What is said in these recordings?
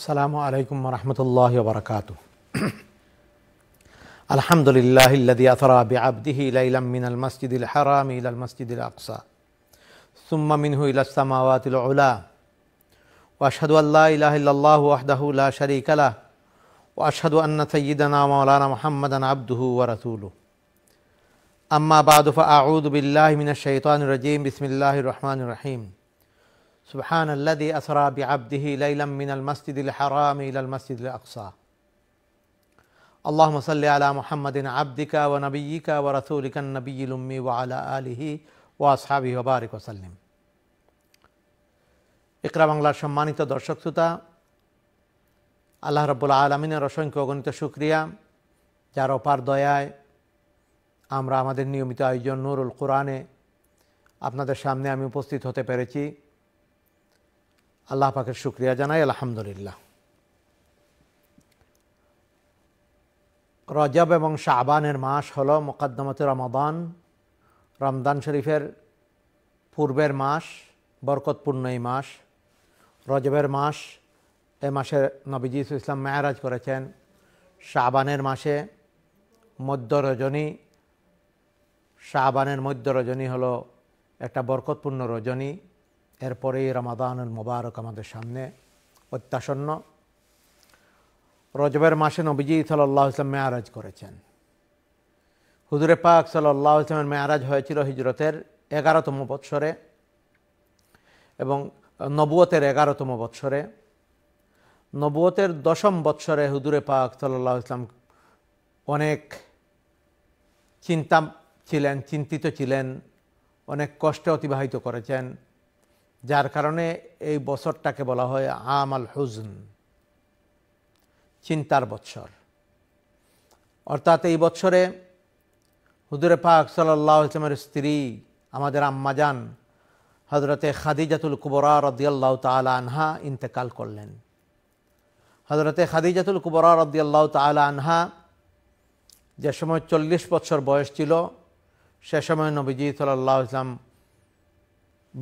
السلام عليكم ورحمة الله وبركاته الحمد لله الذي أثرى بعبده ليلا من المسجد الحرام إلى المسجد الأقصى ثم منه إلى السماوات العلى وأشهد أن لا إله إلا الله وحده لا شريك له وأشهد أن سيدنا مولانا محمدا عبده ورسوله أما بعد فأعوذ بالله من الشيطان الرجيم بسم الله الرحمن الرحيم সুবহান আল্লাদি আসরা বি আবদিহি লাইলাম মিনাল মসজিদুল হারাম ইলাল মসজিদুল আকসা اللهم صل على محمد عبدك ونبيك ورسولك النبي الأمي وعلى آله وأصحابه وبارك وسلم ইকরা বাংলার সম্মানিত দর্শক শ্রোতা আল্লাহ রব্বুল আলমিনের অসংখ্য অগণিত শুক্রিয়া যার অপার দয়ায় আমরা আমাদের নিয়মিত আয়োজন নুরুল কোরআনে আপনাদের সামনে আমি উপস্থিত হতে পেরেছি আল্লাহ পাকের শুক্রিয়া জানাই আলহামদুলিল্লাহ রজব এবং শাহবানের মাস হল মোকাদ্দমতে রমাদান রমদান শরীফের পূর্বের মাস বরকতপূর্ণ এই মাস রজবের মাস এ মাসে নবীজি ইসলাম মেয়ারাজ করেছেন শাহবানের মাসে মধ্য রজনী শাহবানের মধ্য রজনী হলো একটা বরকতপূর্ণ রজনী এরপরেই রমাদানুল মোবারক আমাদের সামনে অত্যাসন্ন রজবের মাসে নবীজি সাল্লাহ ইসলাম মেয়ারাজ করেছেন হুজুরে পাক সাল্লাহ ইসলামের মেয়ারাজ হয়েছিল হিজরতের এগারোতম বৎসরে এবং নবুয়তের এগারোতম বৎসরে নবুয়তের দশম বৎসরে হুদুরে পাক সাল্লাহ ইসলাম অনেক চিন্তা ছিলেন চিন্তিত ছিলেন অনেক কষ্টে অতিবাহিত করেছেন যার কারণে এই বছরটাকে বলা হয় আম আল হুজন চিন্তার বছর অর্থাৎ এই বছরে হুদুরে পাক সাল্লাহ স্ত্রী আমাদের আম্মাজান হজরতে খাদিজাতুল কুবরা রদিয়াল্লাহ তালা আনহা ইন্তেকাল করলেন হজরতে খাদিজাতুল কুবরা রদিয়াল্লাহ তালা আনহা যে সময় চল্লিশ বছর বয়স ছিল সে সময় নবীজি সাল্লাহ ইসলাম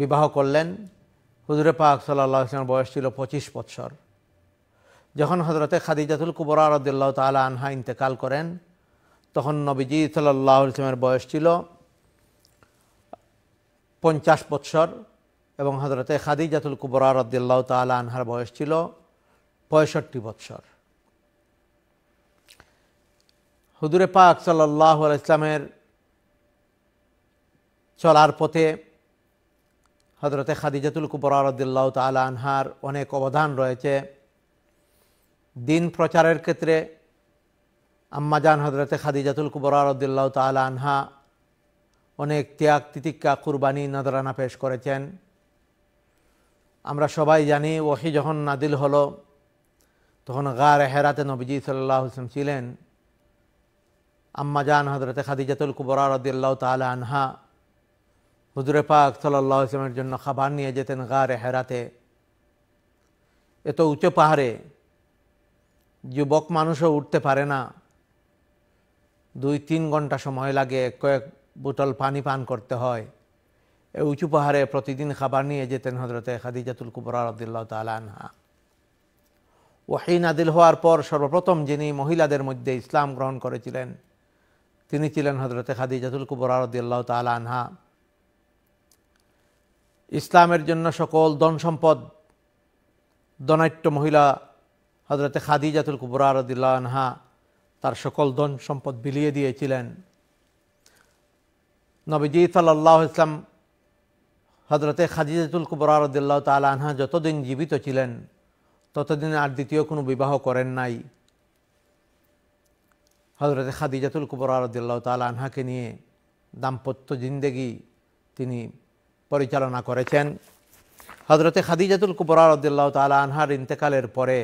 বিবাহ করলেন হুজুরে পাক সাল্লা ইসলামের বয়স ছিল পঁচিশ বৎসর যখন হজরতে খাদিজাতুল কুবরা রদুল্লাহ তালা আনহা ইন্তেকাল করেন তখন নবীজি সাল্লাহ ইসলামের বয়স ছিল পঞ্চাশ বৎসর এবং হজরতে খাদিজাতুল কুবরা রদুল্লাহ তালা আনহার বয়স ছিল পঁয়ষট্টি বৎসর হুদুরে পাক সাল্লাহ ইসলামের চলার পথে হজরতে খাদিজাতুল কুবরা রদুল্লাহ তাল আনহার অনেক অবদান রয়েছে দিন প্রচারের ক্ষেত্রে আম্মাজান হজরতে খাদিজাতুল কুবরা রদুল্লাহ তাল আনহা অনেক ত্যাগ তিতিক্কা কুরবানি নজরানা পেশ করেছেন আমরা সবাই জানি ওহি যখন নাদিল হলো তখন গা হেরাতে নবীজি সাল্লাহ হোসেন ছিলেন আম্মাজান হজরতে খাদিজাতুল কুবরা রদুল্লাহ তাল আনহা হুজুরে পাক সাল্লাহ জন্য খাবার নিয়ে যেতেন গারে হেরাতে এত উঁচু পাহাড়ে যুবক মানুষও উঠতে পারে না দুই তিন ঘন্টা সময় লাগে কয়েক বোতল পানি পান করতে হয় এই উঁচু পাহাড়ে প্রতিদিন খাবার নিয়ে যেতেন হজরতে খাদিজাতুল কুবরা রদুল্লাহ তালানহা ওয়াহিন আদিল হওয়ার পর সর্বপ্রথম যিনি মহিলাদের মধ্যে ইসলাম গ্রহণ করেছিলেন তিনি ছিলেন হজরতে খাদিজাতুল কুবরা রদুল্লাহ তালানহা ইসলামের জন্য সকল ধন সম্পদ দনাট্য মহিলা হজরতে খাদি জাতুল কুবরার আনহা তার সকল ধন সম্পদ বিলিয়ে দিয়েছিলেন নবীজি সাল্লাহ ইসলাম হজরতে খাদিজাতুল কুবরা রদিল্লাহ তাল আনহা যতদিন জীবিত ছিলেন ততদিন আর দ্বিতীয় কোনো বিবাহ করেন নাই হজরতে খাদিজাতুল কুবরা রদিল্লাহ তাল আনহাকে নিয়ে দাম্পত্য জিন্দেগি তিনি পরিচালনা করেছেন হজরতে খাদিজাতুল কুবরা রদুল্লাহ তালা আনহার ইন্তেকালের পরে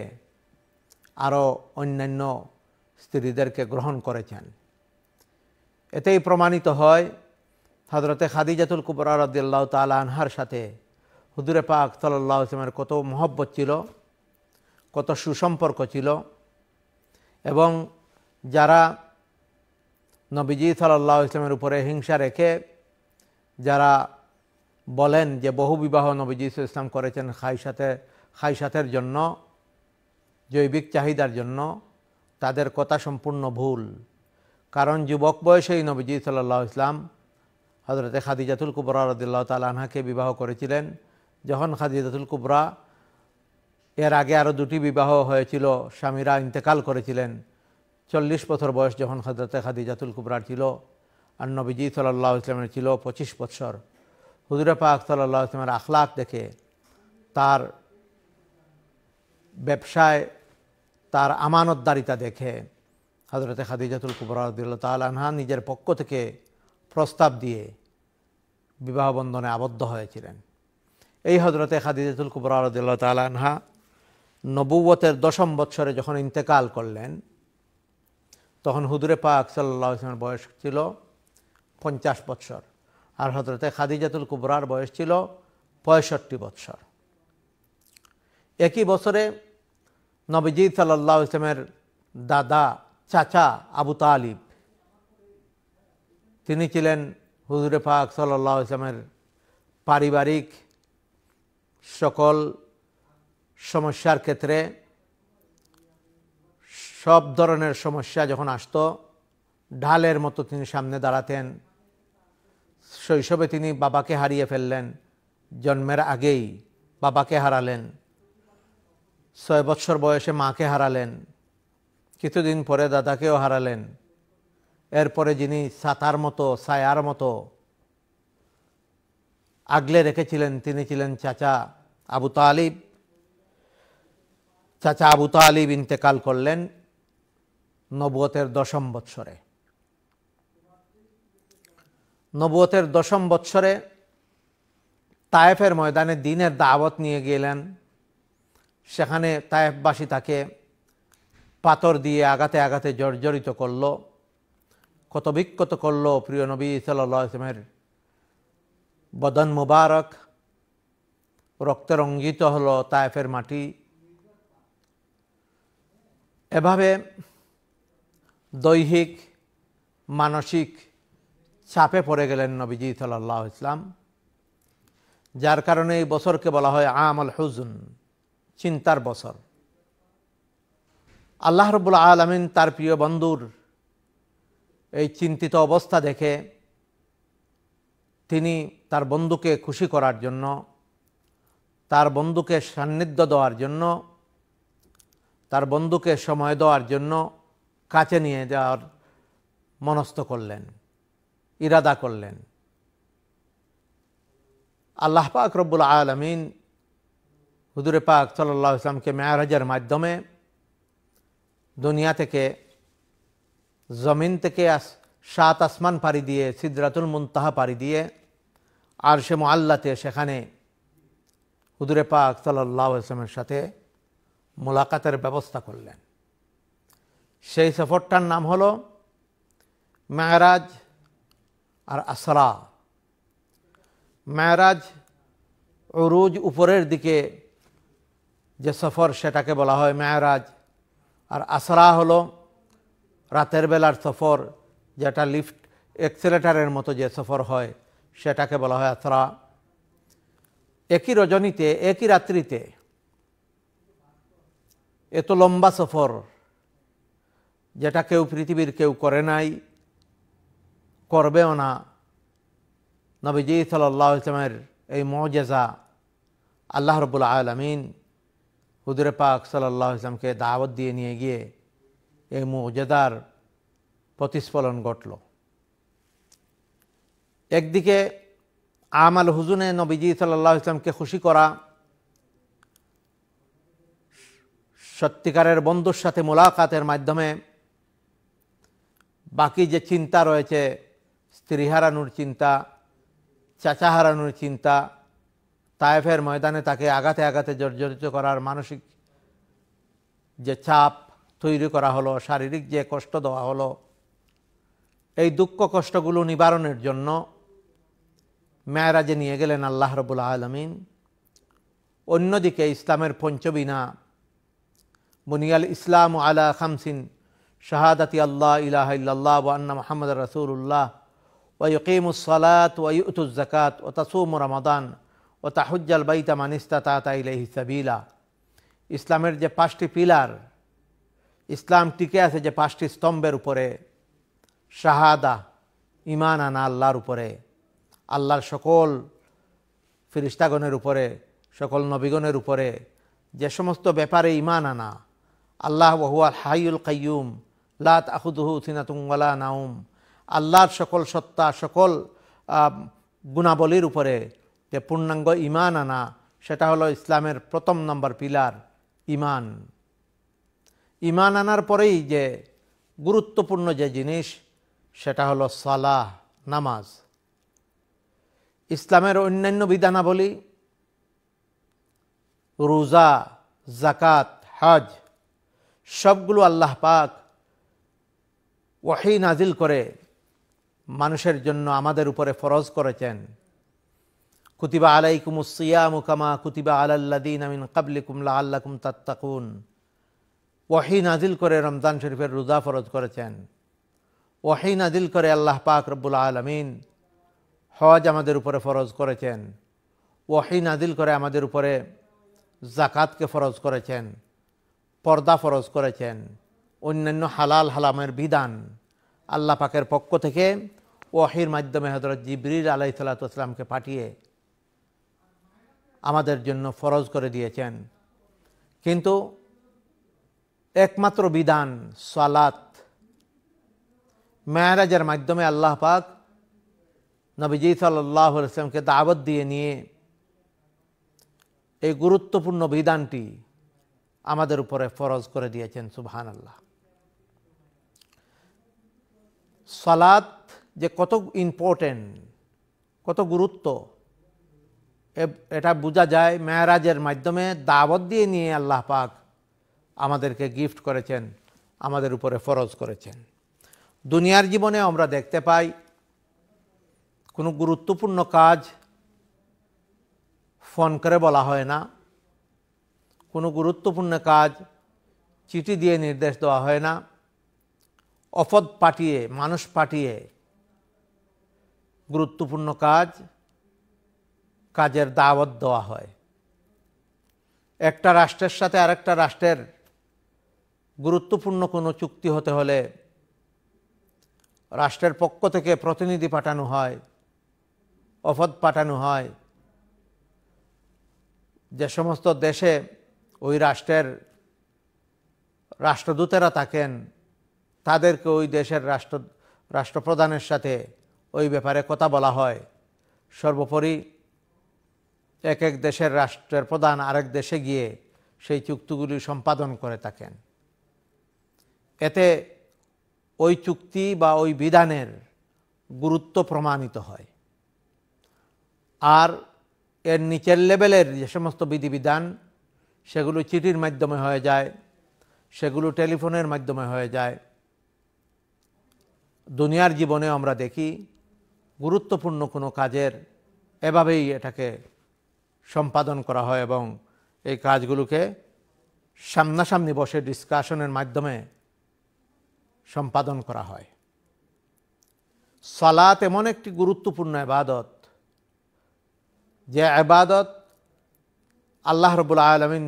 আরও অন্যান্য স্ত্রীদেরকে গ্রহণ করেছেন এতেই প্রমাণিত হয় হজরতে খাদিজাতুল কুবরা রদুল্লাহ তালা আনহার সাথে হুদুরে পাক তল্লা ইসলামের কত মহব্বত ছিল কত সুসম্পর্ক ছিল এবং যারা নবীজি সাল্লাহ ইসলামের উপরে হিংসা রেখে যারা বলেন যে বহু বিবাহ নবীজি ইসলাম করেছেন খাইসাতে খাইসাতের জন্য জৈবিক চাহিদার জন্য তাদের কথা সম্পূর্ণ ভুল কারণ যুবক বয়সেই নবীজি সাল্লা ইসলাম হজরতে খাদিজাতুল কুবরা রদুল্লাহ তালাহাকে আনহাকে বিবাহ করেছিলেন যখন খাদিজাতুল কুবরা এর আগে আরও দুটি বিবাহ হয়েছিল স্বামীরা ইন্তেকাল করেছিলেন চল্লিশ বছর বয়স যখন হজরতে খাদিজাতুল কুবরার ছিল আর নবীজি সাল্লাহ ইসলামের ছিল পঁচিশ বছর হুজুরা পাক সাল্লা আখলাক দেখে তার ব্যবসায় তার আমানতদারিতা দেখে হজরতে খাদিজাতুল কুবরাদুল্লাহ তালহা নিজের পক্ষ থেকে প্রস্তাব দিয়ে বিবাহ বন্ধনে আবদ্ধ হয়েছিলেন এই হজরতে খাদিজাতুল কুবরাদুল্লাহ তাল আনহা নবুয়তের দশম বৎসরে যখন ইন্তেকাল করলেন তখন হুদুরে পাক সাল্লা ইসলামের বয়স ছিল পঞ্চাশ বৎসর আর হজরতে খাদিজাতুল কুবরার বয়স ছিল পঁয়ষট্টি বৎসর একই বছরে নবীজি সাল্লাহ ইসলামের দাদা চাচা আবু তালিব তিনি ছিলেন হুজুরে ফাক সাল্লাহ ইসলামের পারিবারিক সকল সমস্যার ক্ষেত্রে সব ধরনের সমস্যা যখন আসতো ঢালের মতো তিনি সামনে দাঁড়াতেন শৈশবে তিনি বাবাকে হারিয়ে ফেললেন জন্মের আগেই বাবাকে হারালেন ছয় বৎসর বয়সে মাকে হারালেন কিছুদিন পরে দাদাকেও হারালেন এরপরে যিনি সাতার মতো সায়ার মতো আগলে রেখেছিলেন তিনি ছিলেন চাচা আবু তালিব চাচা আবু তালিব ইন্তেকাল করলেন নবতের দশম বৎসরে নবুয়তের দশম বৎসরে তায়েফের ময়দানে দিনের দাওয়াত নিয়ে গেলেন সেখানে তায়েফবাসী তাকে পাথর দিয়ে আঘাতে আঘাতে জর্জরিত করল কত বিক্ষত করল প্রিয় নবী সাল্লামের বদন মুবারক রক্তে রঙ্গিত হল তায়েফের মাটি এভাবে দৈহিক মানসিক চাপে পড়ে গেলেন নবীজি সাল্লাহ ইসলাম যার কারণে এই বছরকে বলা হয় আমল হুজুন চিন্তার বছর আল্লাহ রবুল আলমিন তার প্রিয় বন্ধুর এই চিন্তিত অবস্থা দেখে তিনি তার বন্ধুকে খুশি করার জন্য তার বন্ধুকে সান্নিধ্য দেওয়ার জন্য তার বন্ধুকে সময় দেওয়ার জন্য কাছে নিয়ে যাওয়ার মনস্থ করলেন ইরাদা করলেন আল্লাহ পাক রব্বুল আলমিন হুদুরে পাক সাল্লা ইসলামকে মেয়ারাজের মাধ্যমে দুনিয়া থেকে জমিন থেকে সাত আসমান পাড়ি দিয়ে সিদ্রাতুল মুনতাহা পাড়ি দিয়ে আর সে মোয়াল্লাতে সেখানে হুদুরে পাক সাল্লা ইসলামের সাথে মোলাকাতের ব্যবস্থা করলেন সেই সফরটার নাম হলো মেয়ারাজ আর আসরা মায়রাজ রোজ উপরের দিকে যে সফর সেটাকে বলা হয় মায়রাজ আর আসরা হলো রাতের বেলার সফর যেটা লিফট এক্সেলেটারের মতো যে সফর হয় সেটাকে বলা হয় আসরা একই রজনীতে একই রাত্রিতে এত লম্বা সফর যেটা কেউ পৃথিবীর কেউ করে নাই করবেও না নবীজি সাল্লা ইসলামের এই মজেজা আল্লাহ রবুল আলমিন হুদুরে পাক সাল্লাহ ইসলামকে দাওয়াত দিয়ে নিয়ে গিয়ে এই মজেদার প্রতিস্ফলন ঘটল একদিকে আমাল হুজুনে নবীজি সাল্লাহ ইসলামকে খুশি করা সত্যিকারের বন্ধুর সাথে মোলাকাতের মাধ্যমে বাকি যে চিন্তা রয়েছে স্ত্রী হারানোর চিন্তা চাচা হারানোর চিন্তা তায়েফের ময়দানে তাকে আঘাতে আঘাতে জর্জরিত করার মানসিক যে চাপ তৈরি করা হলো শারীরিক যে কষ্ট দেওয়া হলো এই দুঃখ কষ্টগুলো নিবারণের জন্য মেয়েরাজে নিয়ে গেলেন আল্লাহ রবুল আলমিন অন্যদিকে ইসলামের পঞ্চবিনা বুনিয়াল ইসলাম আলা খামসিন শাহাদাতি আল্লাহ ইলাহ ইল্লাহ আন্না মোহাম্মদ রসুল্লাহ ওয়ুকিমুসলাত ওয়ুতুজ জাকাত ও তাসুম রমাদান ও তাহজ্জাল বাইতা মানিস্তা তাতাইলাহি হিসাবিলা ইসলামের যে পাঁচটি পিলার ইসলাম টিকে আছে যে পাঁচটি স্তম্ভের উপরে শাহাদা ইমান আনা আল্লাহর উপরে আল্লাহর সকল ফিরিস্তাগণের উপরে সকল নবীগণের উপরে যে সমস্ত ব্যাপারে ইমান আনা আল্লাহ ওহুয়াল হাইউল কাইয়ুম লাত আহুদুহু থিনাতুঙ্গলা নাউম আল্লাহর সকল সত্তা সকল গুণাবলীর উপরে যে পূর্ণাঙ্গ ইমান আনা সেটা হলো ইসলামের প্রথম নম্বর পিলার ইমান ইমান আনার পরেই যে গুরুত্বপূর্ণ যে জিনিস সেটা হলো সালাহ নামাজ ইসলামের অন্যান্য বিধানাবলী রোজা জাকাত হজ সবগুলো আল্লাহ পাক ওয়াহি নাজিল করে মানুষের জন্য আমাদের উপরে ফরজ করেছেন কুতিবা সিয়া কামা কুতিবা আলাল্লাদিন আমিন কাবলিকুমলা আল্লাকুম তাত্তাকুন ওয়াহি নাজিল করে রমজান শরীফের রোজা ফরজ করেছেন ওয়াহি নাজিল করে আল্লাহ পাক রব্বুল আলমিন হজ আমাদের উপরে ফরজ করেছেন ওয়াহি নাজিল করে আমাদের উপরে জাকাতকে ফরজ করেছেন পর্দা ফরজ করেছেন অন্যান্য হালাল হালামের বিধান আল্লাহ পাকের পক্ষ থেকে ওয়াহির মাধ্যমে হজরত জিবরির আলাই সালাতামকে পাঠিয়ে আমাদের জন্য ফরজ করে দিয়েছেন কিন্তু একমাত্র বিধান সালাত মেয়ারাজের মাধ্যমে আল্লাহ পাক নবীজি সাল্লাহ ইসলামকে দাবত দিয়ে নিয়ে এই গুরুত্বপূর্ণ বিধানটি আমাদের উপরে ফরজ করে দিয়েছেন সুবহান আল্লাহ সালাত যে কত ইম্পর্টেন্ট কত গুরুত্ব এটা বোঝা যায় মেয়ারাজের মাধ্যমে দাবত দিয়ে নিয়ে আল্লাহ পাক আমাদেরকে গিফট করেছেন আমাদের উপরে ফরজ করেছেন দুনিয়ার জীবনে আমরা দেখতে পাই কোনো গুরুত্বপূর্ণ কাজ ফোন করে বলা হয় না কোনো গুরুত্বপূর্ণ কাজ চিঠি দিয়ে নির্দেশ দেওয়া হয় না অপদ পাঠিয়ে মানুষ পাঠিয়ে গুরুত্বপূর্ণ কাজ কাজের দাওয়াত দেওয়া হয় একটা রাষ্ট্রের সাথে আরেকটা রাষ্ট্রের গুরুত্বপূর্ণ কোনো চুক্তি হতে হলে রাষ্ট্রের পক্ষ থেকে প্রতিনিধি পাঠানো হয় অফদ পাঠানো হয় যে সমস্ত দেশে ওই রাষ্ট্রের রাষ্ট্রদূতেরা থাকেন তাদেরকে ওই দেশের রাষ্ট্র রাষ্ট্রপ্রধানের সাথে ওই ব্যাপারে কথা বলা হয় সর্বোপরি এক এক দেশের রাষ্ট্রের প্রধান আরেক দেশে গিয়ে সেই চুক্তিগুলি সম্পাদন করে থাকেন এতে ওই চুক্তি বা ওই বিধানের গুরুত্ব প্রমাণিত হয় আর এর নিচের লেভেলের যে সমস্ত বিধিবিধান সেগুলো চিঠির মাধ্যমে হয়ে যায় সেগুলো টেলিফোনের মাধ্যমে হয়ে যায় দুনিয়ার জীবনে আমরা দেখি গুরুত্বপূর্ণ কোনো কাজের এভাবেই এটাকে সম্পাদন করা হয় এবং এই কাজগুলোকে সামনাসামনি বসে ডিসকাশনের মাধ্যমে সম্পাদন করা হয় সালাত এমন একটি গুরুত্বপূর্ণ এবাদত যে এবাদত আল্লাহ রবুল আলমিন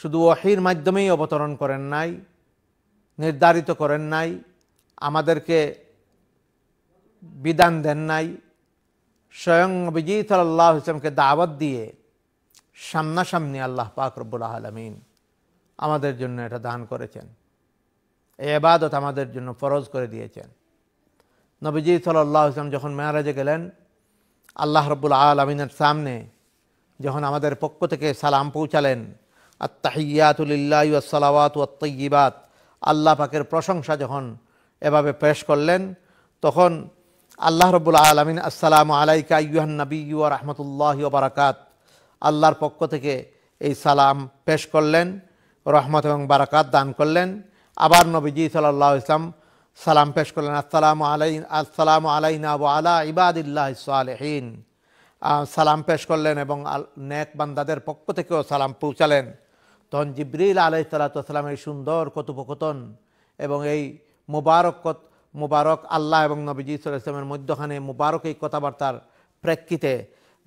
শুধু অহির মাধ্যমেই অবতরণ করেন নাই নির্ধারিত করেন নাই আমাদেরকে বিধান দেন নাই স্বয়ং অভিজিৎ আল্লাহ ইসলামকে দাওয়াত দিয়ে সামনাসামনি আল্লাহ পাক রব্বুল আলমিন আমাদের জন্য এটা দান করেছেন এই এবাদত আমাদের জন্য ফরজ করে দিয়েছেন নবীজি সাল্লাহ ইসলাম যখন মেয়ারাজে গেলেন আল্লাহ রব্বুল আলমিনের সামনে যখন আমাদের পক্ষ থেকে সালাম পৌঁছালেন আত্তাহিয়াতুলিল্লাহ সালাওয়াত আত্তইবাত আল্লাহ পাকের প্রশংসা যখন এভাবে পেশ করলেন তখন আল্লাহ রবুল আলমিন আসসালামু আলাইকা ইউহান নবী ইউ রহমতুল্লাহ বারাকাত আল্লাহর পক্ষ থেকে এই সালাম পেশ করলেন রহমত এবং বারাকাত দান করলেন আবার নবীজি সাল্লাহ ইসলাম সালাম পেশ করলেন আসসালামু আলাই আসসালামু আলাইনা আবু আলা ইবাদিল্লাহ সালেহীন সালাম পেশ করলেন এবং নেক বান্দাদের পক্ষ থেকেও সালাম পৌঁছালেন তখন জিব্রিল আলাই সালাতামের সুন্দর কথোপকথন এবং এই মুবারক মুবারক আল্লাহ এবং নবীজি সাল্লামের মধ্যখানে মুবারক এই কথাবার্তার প্রেক্ষিতে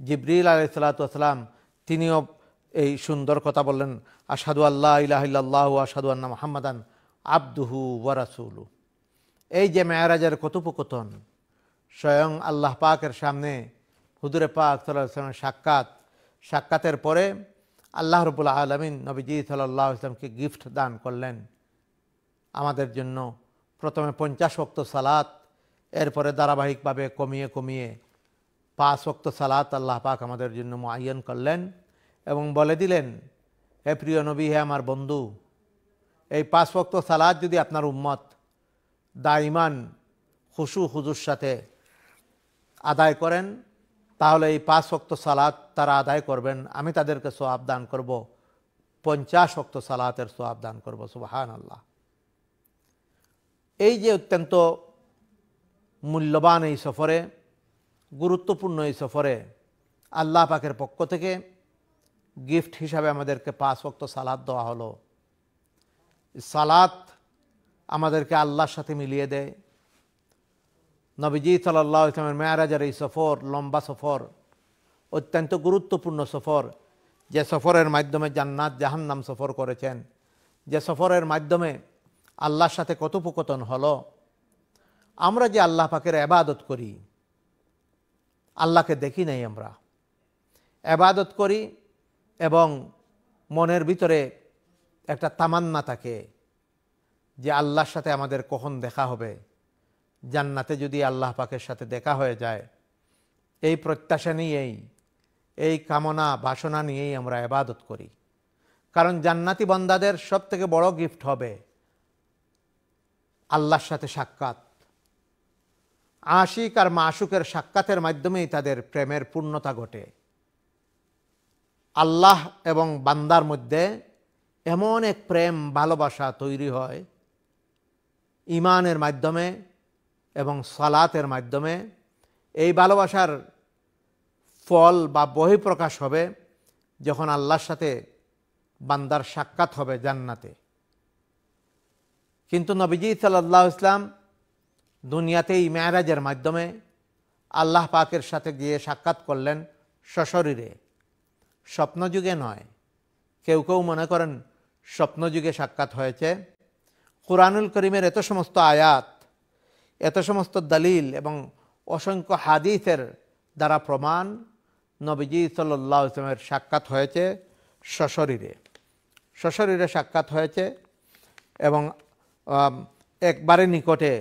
জিবরিল আলি সাল্লাতাম তিনিও এই সুন্দর কথা বললেন আসাদু আল্লাহ ইহিল্লাহ আসাদু আল্লাহ মোহাম্মদান আব্দুহু ওয়ারাসুলু এই যে মেয়ারাজের কথোপকথন স্বয়ং আল্লাহ পাকের সামনে হুদুরে পাক সাল্লামের সাক্ষাৎ সাক্ষাতের পরে আল্লাহ রবুল্লা আলমিন নবীজি সাল্লাহ ইসলামকে গিফট দান করলেন আমাদের জন্য প্রথমে পঞ্চাশ অক্ত সালাত এরপরে ধারাবাহিকভাবে কমিয়ে কমিয়ে পাঁচ অক্ত সালাত আল্লাহ পাক আমাদের জন্য মুআয়ন করলেন এবং বলে দিলেন হে প্রিয় নবী হে আমার বন্ধু এই পাঁচ অক্ত সালাদ যদি আপনার উম্মত দাইমান খুশু হুজুর সাথে আদায় করেন তাহলে এই পাঁচ অক্ত সালাত তারা আদায় করবেন আমি তাদেরকে সোয়াব দান করব পঞ্চাশ অক্ত সালাতের সোয়াব দান করবো সুবাহান আল্লাহ এই যে অত্যন্ত মূল্যবান এই সফরে গুরুত্বপূর্ণ এই সফরে আল্লাহ পাকের পক্ষ থেকে গিফট হিসাবে আমাদেরকে পাঁচ ভক্ত সালাদ দেওয়া হলো সালাত আমাদেরকে আল্লাহর সাথে মিলিয়ে দেয় নবীজি সাল্লাহ ইসলামের মেয়ারাজার এই সফর লম্বা সফর অত্যন্ত গুরুত্বপূর্ণ সফর যে সফরের মাধ্যমে জান্নাত জাহান্নাম সফর করেছেন যে সফরের মাধ্যমে আল্লাহর সাথে কথোপকথন হলো আমরা যে আল্লাহ পাকের আবাদত করি আল্লাহকে দেখি নাই আমরা আবাদত করি এবং মনের ভিতরে একটা তামান্না থাকে যে আল্লাহর সাথে আমাদের কখন দেখা হবে জান্নাতে যদি আল্লাহ পাকের সাথে দেখা হয়ে যায় এই প্রত্যাশা নিয়েই এই কামনা বাসনা নিয়েই আমরা আবাদত করি কারণ জান্নাতি বন্দাদের সব থেকে বড় গিফট হবে আল্লাহর সাথে সাক্ষাৎ আশিক আর মাসুকের সাক্ষাতের মাধ্যমেই তাদের প্রেমের পূর্ণতা ঘটে আল্লাহ এবং বান্দার মধ্যে এমন এক প্রেম ভালোবাসা তৈরি হয় ইমানের মাধ্যমে এবং সালাতের মাধ্যমে এই ভালোবাসার ফল বা বহিঃপ্রকাশ হবে যখন আল্লাহর সাথে বান্দার সাক্ষাৎ হবে জান্নাতে কিন্তু নবীজি সাল্লাহ ইসলাম দুনিয়াতেই মেয়ারাজের মাধ্যমে আল্লাহ পাকের সাথে গিয়ে সাক্ষাৎ করলেন সশরীরে স্বপ্নযুগে নয় কেউ কেউ মনে করেন স্বপ্নযুগে সাক্ষাৎ হয়েছে কোরআনুল করিমের এত সমস্ত আয়াত এত সমস্ত দলিল এবং অসংখ্য হাদিসের দ্বারা প্রমাণ নবীজি সাল্লাহ ইসলামের সাক্ষাৎ হয়েছে সশরীরে সশরীরে সাক্ষাৎ হয়েছে এবং একবারে নিকটে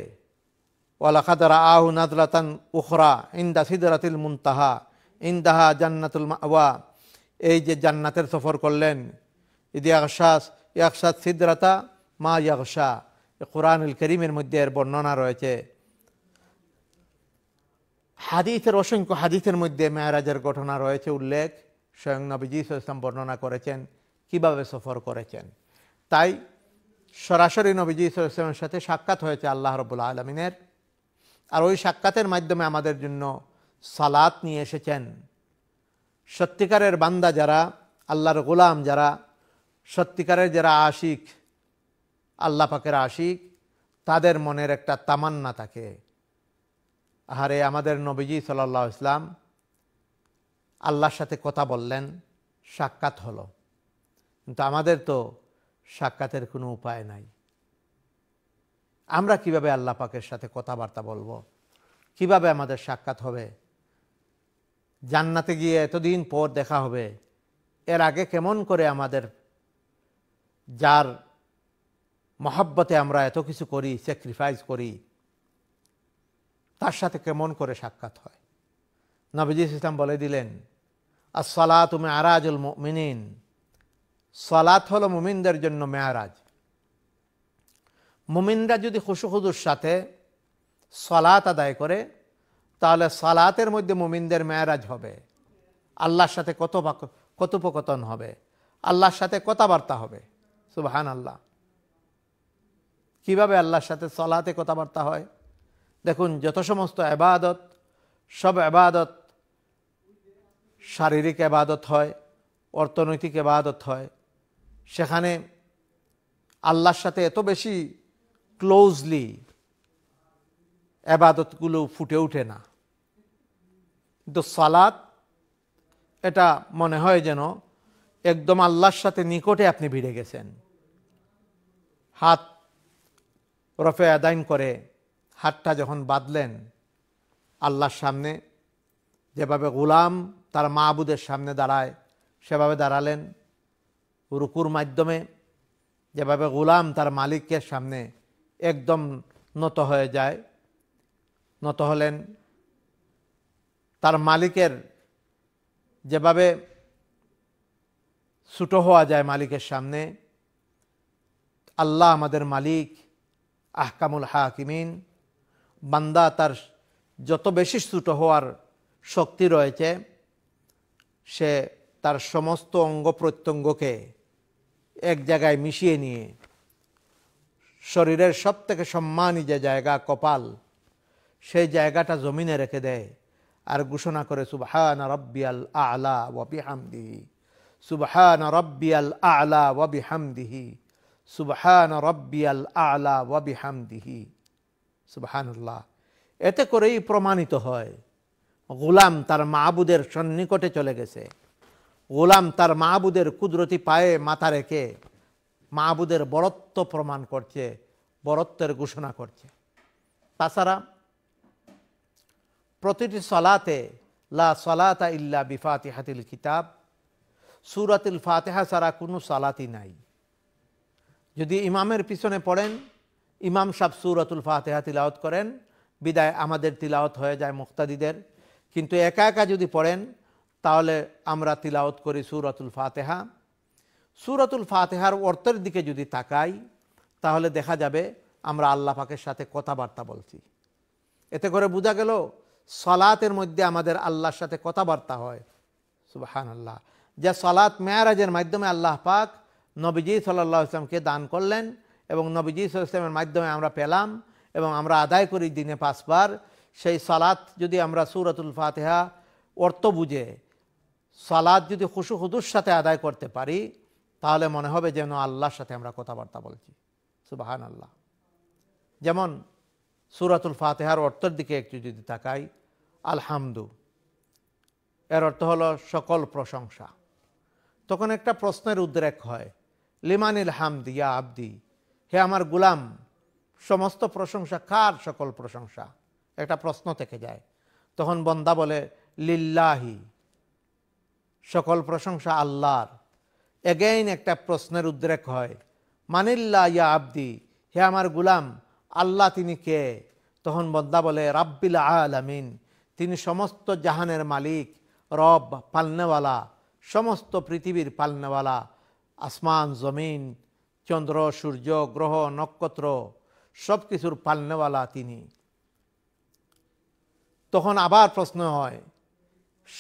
ওয়ালাখাদারা আহু নাজলাতান উখরা ইন্দা সিদরাতিল মুনতাহা ইন্দাহা জান্নাতুল মাওয়া এই যে জান্নাতের সফর করলেন ইদি আকশাস ইয়াকশাদ সিদ্রাতা মা ইয়াকশা কোরআনুল করিমের মধ্যে এর বর্ণনা রয়েছে হাদিসের অসংখ্য হাদিসের মধ্যে মেয়ারাজের ঘটনা রয়েছে উল্লেখ স্বয়ং নবীজি ইসলাম বর্ণনা করেছেন কিভাবে সফর করেছেন তাই সরাসরি নবীজি ইসলামের সাথে সাক্ষাৎ হয়েছে আল্লাহ রবুল্লা আলমিনের আর ওই সাক্ষাতের মাধ্যমে আমাদের জন্য সালাত নিয়ে এসেছেন সত্যিকারের বান্দা যারা আল্লাহর গোলাম যারা সত্যিকারের যারা আশিক আল্লাহ পাকের আশিক তাদের মনের একটা তামান্না থাকে আহারে আমাদের নবীজি সাল্লা ইসলাম আল্লাহর সাথে কথা বললেন সাক্ষাৎ হলো কিন্তু আমাদের তো সাক্ষাতের কোনো উপায় নাই আমরা কিভাবে আল্লাহ পাকের সাথে কথাবার্তা বলবো কিভাবে আমাদের সাক্ষাৎ হবে জান্নাতে গিয়ে এতদিন পর দেখা হবে এর আগে কেমন করে আমাদের যার মহাব্বতে আমরা এত কিছু করি স্যাক্রিফাইস করি তার সাথে কেমন করে সাক্ষাৎ হয় নবীজ ইসলাম বলে দিলেন আসসালা তুমি আরাজুল মিনিন সলাত হলো মুমিনদের জন্য মেয়ারাজ মুমিনরা যদি খুশুখুদুর সাথে সলাত আদায় করে তাহলে সলাতের মধ্যে মুমিনদের মেয়ারাজ হবে আল্লাহর সাথে কত কথোপকথন হবে আল্লাহর সাথে কথাবার্তা হবে সুবাহান আল্লাহ কীভাবে আল্লাহর সাথে সলাতে কথাবার্তা হয় দেখুন যত সমস্ত আবাদত সব আবাদত শারীরিক আবাদত হয় অর্থনৈতিক আবাদত হয় সেখানে আল্লাহর সাথে এত বেশি ক্লোজলি আবাদতগুলো ফুটে ওঠে না কিন্তু সালাদ এটা মনে হয় যেন একদম আল্লাহর সাথে নিকটে আপনি ভিড়ে গেছেন হাত রফে আদাইন করে হাতটা যখন বাঁধলেন আল্লাহর সামনে যেভাবে গোলাম তার মাহবুদের সামনে দাঁড়ায় সেভাবে দাঁড়ালেন রুকুর মাধ্যমে যেভাবে গোলাম তার মালিকের সামনে একদম নত হয়ে যায় নত হলেন তার মালিকের যেভাবে ছুটো হওয়া যায় মালিকের সামনে আল্লাহ আমাদের মালিক আহকামুল হাকিমিন বান্দা তার যত বেশি ছুট হওয়ার শক্তি রয়েছে সে তার সমস্ত অঙ্গ প্রত্যঙ্গকে এক জায়গায় মিশিয়ে নিয়ে শরীরের সব থেকে সম্মানী যে জায়গা কপাল সেই জায়গাটা জমিনে রেখে দেয় আর ঘোষণা করে সুবহান আল আলা ওয়াবি হামদিহি সুবহান আল আলা ওয়াবি হামদিহি সুবহান আল আলা ওয়াবি হামদিহি সুবহানুল্লাহ এতে করেই প্রমাণিত হয় গুলাম তার মাহবুদের সন্নিকটে চলে গেছে গোলাম তার মাহবুদের কুদরতি পায়ে মাথা রেখে মাহবুদের বরত্ব প্রমাণ করছে বরত্বের ঘোষণা করছে তাছাড়া প্রতিটি সলাতে লা সলাতা ইল্লা বিফাতে হাতিল কিতাব সুরাতিল ফাতেহা ছাড়া কোনো সালাতি নাই যদি ইমামের পিছনে পড়েন ইমাম সাহ সুরাতুল ফাতেহা তিলাওত করেন বিদায় আমাদের তিলাওত হয়ে যায় মুক্তাদিদের কিন্তু একা একা যদি পড়েন তাহলে আমরা তিলাওত করি সুরাতুল ফাতেহা সুরাতুল ফাতেহার অর্থের দিকে যদি তাকাই তাহলে দেখা যাবে আমরা আল্লাহ পাকের সাথে কথাবার্তা বলছি এতে করে বোঝা গেল সলাতের মধ্যে আমাদের আল্লাহর সাথে কথাবার্তা হয় সুবাহান আল্লাহ যে সলাত মেয়ারাজের মাধ্যমে আল্লাহ পাক নবীজি সাল্লা ইসলামকে দান করলেন এবং নবীজি ইসলামের মাধ্যমে আমরা পেলাম এবং আমরা আদায় করি দিনে পাঁচবার সেই সালাত যদি আমরা সুরাতুল ফাতেহা অর্থ বুঝে সালাদ যদি খুশু হুদুর সাথে আদায় করতে পারি তাহলে মনে হবে যেন আল্লাহর সাথে আমরা কথাবার্তা বলছি সুবাহান আল্লাহ যেমন সুরাতুল ফাতেহার অর্থের দিকে একটু যদি তাকাই আলহামদু এর অর্থ হলো সকল প্রশংসা তখন একটা প্রশ্নের উদ্রেক হয় লিমানিল হামদি ইয়া আবদি হে আমার গুলাম সমস্ত প্রশংসা কার সকল প্রশংসা একটা প্রশ্ন থেকে যায় তখন বন্দা বলে লিল্লাহি সকল প্রশংসা আল্লাহর এগেইন একটা প্রশ্নের উদ্রেক হয় মানিল্লা ইয়া আব্দি হে আমার গুলাম আল্লাহ তিনি কে তখন বদ্দা বলে রাব্বিল আলামিন তিনি সমস্ত জাহানের মালিক রব পালনেওয়ালা সমস্ত পৃথিবীর পালনেওয়ালা আসমান জমিন চন্দ্র সূর্য গ্রহ নক্ষত্র সব কিছুর পালনেওয়ালা তিনি তখন আবার প্রশ্ন হয়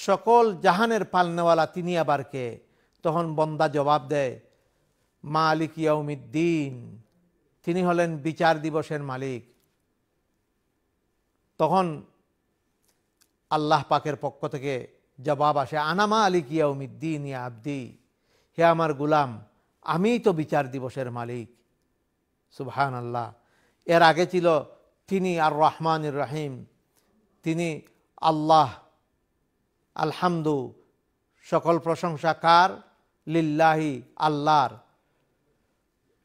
সকল জাহানের পালনেওয়ালা তিনি আবার কে তখন বন্দা জবাব দেয় মালিক ইয়ৌমিদ্দিন তিনি হলেন বিচার দিবসের মালিক তখন আল্লাহ পাকের পক্ষ থেকে জবাব আসে আনামা আলিক ইয়ৌমিদ্দিন ইয়া আব্দি হে আমার গুলাম আমি তো বিচার দিবসের মালিক সুবহান আল্লাহ এর আগে ছিল তিনি আর রহমান রাহিম তিনি আল্লাহ আলহামদু সকল প্রশংসা কার লিল্লাহি আল্লাহর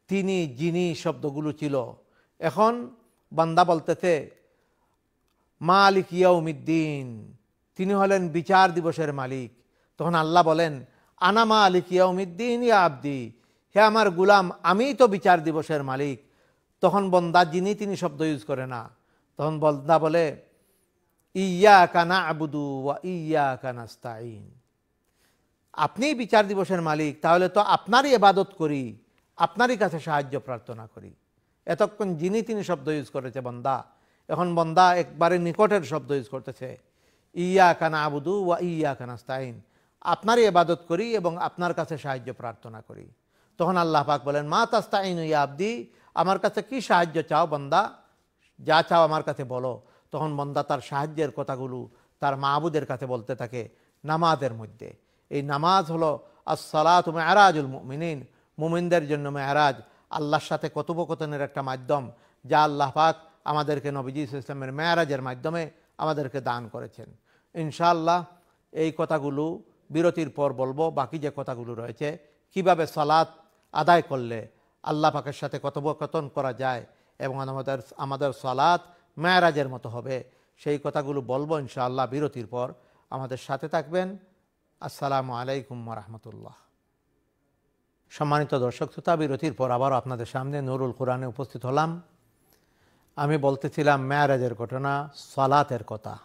তিনি যিনি শব্দগুলো ছিল এখন বান্দা বলতেছে মালিক ইয়াউমিদ্দিন তিনি হলেন বিচার দিবসের মালিক তখন আল্লাহ বলেন আনা মালিক ইয়াউমিদ্দিন ইয়া আব্দি হে আমার গুলাম আমিই তো বিচার দিবসের মালিক তখন বন্দা যিনি তিনি শব্দ ইউজ করে না তখন বন্দা বলে ইয়া কানা আবুদু ওয়া ইয়া আপনিই বিচার দিবসের মালিক তাহলে তো আপনারই এবাদত করি আপনারই কাছে সাহায্য প্রার্থনা করি এতক্ষণ যিনি তিনি শব্দ ইউজ করেছে বন্দা এখন বন্দা একবারে নিকটের শব্দ ইউজ করতেছে ইয়া কানা আবুদু ওয়া ইয়া কানাস্তাইন আপনারই এবাদত করি এবং আপনার কাছে সাহায্য প্রার্থনা করি তখন আল্লাহ পাক বলেন মা তাস্তাইন ইয়া আব্দি আমার কাছে কি সাহায্য চাও বন্দা যা চাও আমার কাছে বলো তখন বন্দা তার সাহায্যের কথাগুলো তার মাহবুদের কাছে বলতে থাকে নামাজের মধ্যে এই নামাজ হলো আসসালাত মেয়ারাজুল মুমিনিন মুমিনদের জন্য মেয়ারাজ আল্লাহর সাথে কথোপকথনের একটা মাধ্যম যা আল্লাহ পাক আমাদেরকে নবীজি ইসলামের মেয়ারাজের মাধ্যমে আমাদেরকে দান করেছেন ইনশাআল্লাহ এই কথাগুলো বিরতির পর বলবো বাকি যে কথাগুলো রয়েছে কিভাবে সালাত আদায় করলে আল্লাহ পাকের সাথে কথোপকথন করা যায় এবং আমাদের আমাদের সালাত মায়ারাজের মতো হবে সেই কথাগুলো বলবো ইনশাআল্লাহ বিরতির পর আমাদের সাথে থাকবেন আসসালামু আলাইকুম রহমতুল্লাহ সম্মানিত দর্শক শ্রোতা বিরতির পর আবার আপনাদের সামনে নুরুল কোরআনে উপস্থিত হলাম আমি বলতেছিলাম ম্যারাজের ঘটনা সালাতের কথা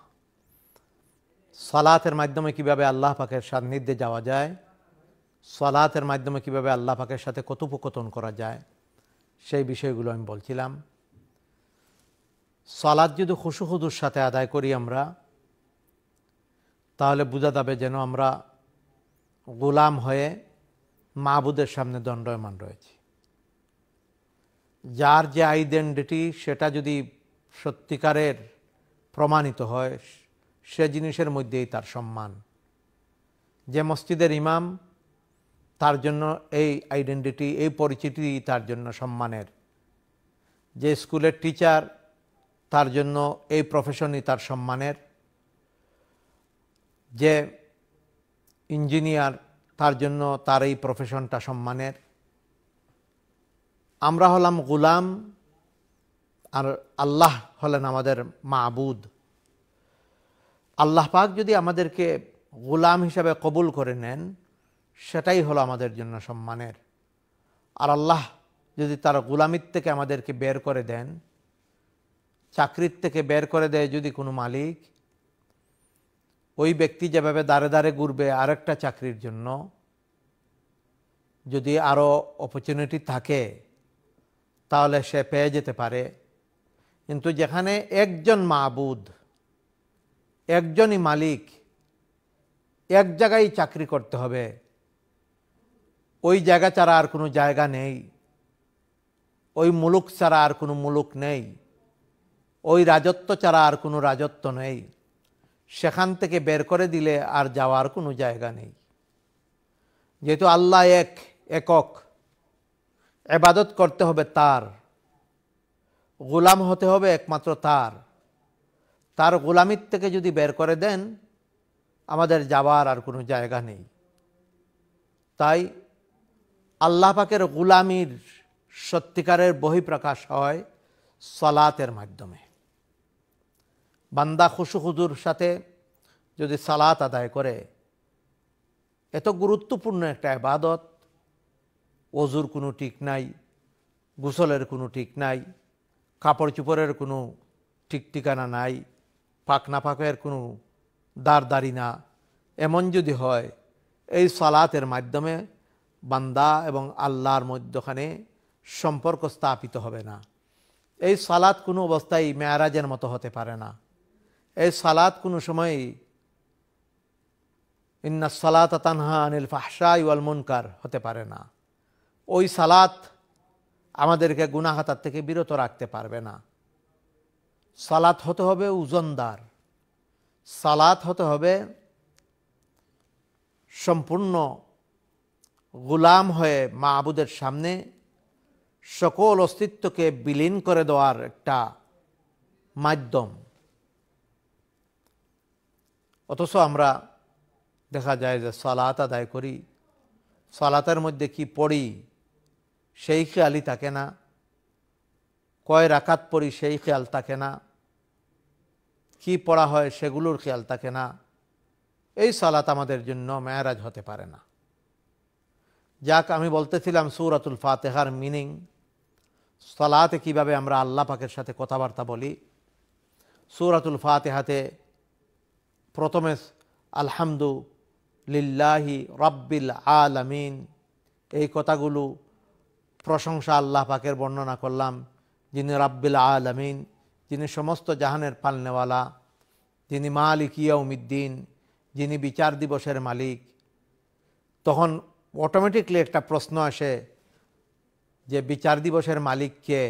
সালাতের মাধ্যমে কিভাবে আল্লাহ পাকের সান্নিধ্যে যাওয়া যায় সালাতের মাধ্যমে কিভাবে আল্লাহ পাকের সাথে কথোপকথন করা যায় সেই বিষয়গুলো আমি বলছিলাম সালাদ যদি হুসুহুদুর সাথে আদায় করি আমরা তাহলে বোঝা যাবে যেন আমরা গোলাম হয়ে মাহবুদের সামনে দণ্ডয়মান রয়েছি যার যে আইডেন্টিটি সেটা যদি সত্যিকারের প্রমাণিত হয় সে জিনিসের মধ্যেই তার সম্মান যে মসজিদের ইমাম তার জন্য এই আইডেন্টিটি এই পরিচিতি তার জন্য সম্মানের যে স্কুলের টিচার তার জন্য এই প্রফেশনই তার সম্মানের যে ইঞ্জিনিয়ার তার জন্য তার এই প্রফেশনটা সম্মানের আমরা হলাম গুলাম আর আল্লাহ হলেন আমাদের মাবুদ আল্লাহ পাক যদি আমাদেরকে গুলাম হিসাবে কবুল করে নেন সেটাই হলো আমাদের জন্য সম্মানের আর আল্লাহ যদি তার গুলামির থেকে আমাদেরকে বের করে দেন চাকরির থেকে বের করে দেয় যদি কোনো মালিক ওই ব্যক্তি যেভাবে দাঁড়ে দাঁড়ে ঘুরবে আরেকটা চাকরির জন্য যদি আরও অপরচুনিটি থাকে তাহলে সে পেয়ে যেতে পারে কিন্তু যেখানে একজন মাবুদ একজনই মালিক এক জায়গায় চাকরি করতে হবে ওই জায়গা ছাড়া আর কোনো জায়গা নেই ওই মুলুক ছাড়া আর কোনো মুলুক নেই ওই রাজত্ব ছাড়া আর কোনো রাজত্ব নেই সেখান থেকে বের করে দিলে আর যাওয়ার কোনো জায়গা নেই যেহেতু আল্লাহ এক একক এবাদত করতে হবে তার গোলাম হতে হবে একমাত্র তার তার গোলামির থেকে যদি বের করে দেন আমাদের যাওয়ার আর কোনো জায়গা নেই তাই আল্লাহ পাকের গোলামির সত্যিকারের বহিপ্রকাশ হয় সলাতের মাধ্যমে বান্দা খুশু খুজুর সাথে যদি সালাত আদায় করে এত গুরুত্বপূর্ণ একটা আবাদত অজুর কোনো ঠিক নাই গোসলের কোনো ঠিক নাই কাপড় চুপড়ের কোনো ঠিক ঠিকানা নাই পাক না পাকের কোনো দারদারি না এমন যদি হয় এই সালাতের মাধ্যমে বান্দা এবং আল্লাহর মধ্যখানে সম্পর্ক স্থাপিত হবে না এই সালাত কোনো অবস্থায় মেয়ারাজের মতো হতে পারে না এই সালাত কোনো সময় ইন্না সালাত তানহা আনিল ফাহসা ইউল মনকার হতে পারে না ওই সালাত আমাদেরকে গুনাহাতার থেকে বিরত রাখতে পারবে না সালাত হতে হবে উজনদার সালাত হতে হবে সম্পূর্ণ গুলাম হয়ে মা আবুদের সামনে সকল অস্তিত্বকে বিলীন করে দেওয়ার একটা মাধ্যম অথচ আমরা দেখা যায় যে সালাত আদায় করি সালাতের মধ্যে কি পড়ি সেই খেয়ালই থাকে না কয় রাকাত পড়ি সেই খেয়াল থাকে না কি পড়া হয় সেগুলোর খেয়াল থাকে না এই সালাত আমাদের জন্য মেয়ারাজ হতে পারে না যাক আমি বলতেছিলাম সুরাতুল ফাতেহার মিনিং সালাতে কিভাবে আমরা আল্লাহ পাকের সাথে কথাবার্তা বলি সুরাতুল ফাতেহাতে প্রথমে আলহামদু লিল্লাহি রব্বিল আলামিন এই কথাগুলো প্রশংসা আল্লাহ পাকের বর্ণনা করলাম যিনি রাব্বিল আলামিন যিনি সমস্ত জাহানের পালনেওয়ালা যিনি মালিক উমিদ্দিন যিনি বিচার দিবসের মালিক তখন অটোমেটিকলি একটা প্রশ্ন আসে যে বিচার দিবসের মালিককে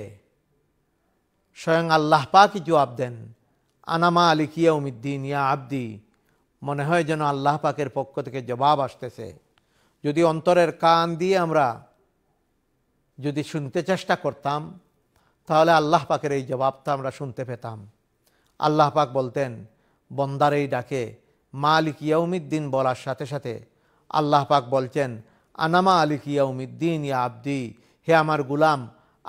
স্বয়ং আল্লাহ পাকি জবাব দেন আনামা আলী উমিদ্দিন ইয়া আব্দি মনে হয় যেন আল্লাহ পাকের পক্ষ থেকে জবাব আসতেছে যদি অন্তরের কান দিয়ে আমরা যদি শুনতে চেষ্টা করতাম তাহলে আল্লাহ পাকের এই জবাবটা আমরা শুনতে পেতাম আল্লাহ পাক বলতেন বন্দার এই ডাকে মালিক উমিদ্দিন বলার সাথে সাথে আল্লাহ পাক বলছেন আনামা কিয়া উমিদ্দিন ইয়া আব্দি হে আমার গুলাম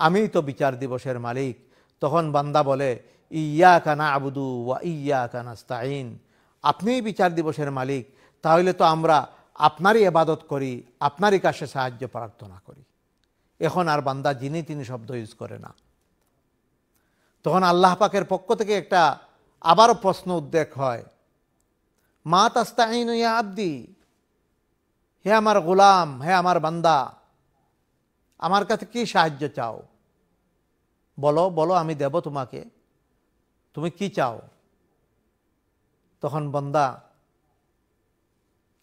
আমি তো বিচার দিবসের মালিক তখন বান্দা বলে ইয়া কানা আবুদু ওয়া ইয়া স্তাইন আপনিই বিচার দিবসের মালিক তাহলে তো আমরা আপনারই এবাদত করি আপনারই কাছে সাহায্য প্রার্থনা করি এখন আর বান্দা যিনি তিনি শব্দ ইউজ করে না তখন আল্লাহ পাকের পক্ষ থেকে একটা আবারও প্রশ্ন উদ্বেগ হয় মা তাস্তাইন ইয়া আব্দি হে আমার গোলাম হে আমার বান্দা আমার কাছে কি সাহায্য চাও বলো বলো আমি দেব তোমাকে তুমি কি চাও তখন বন্দা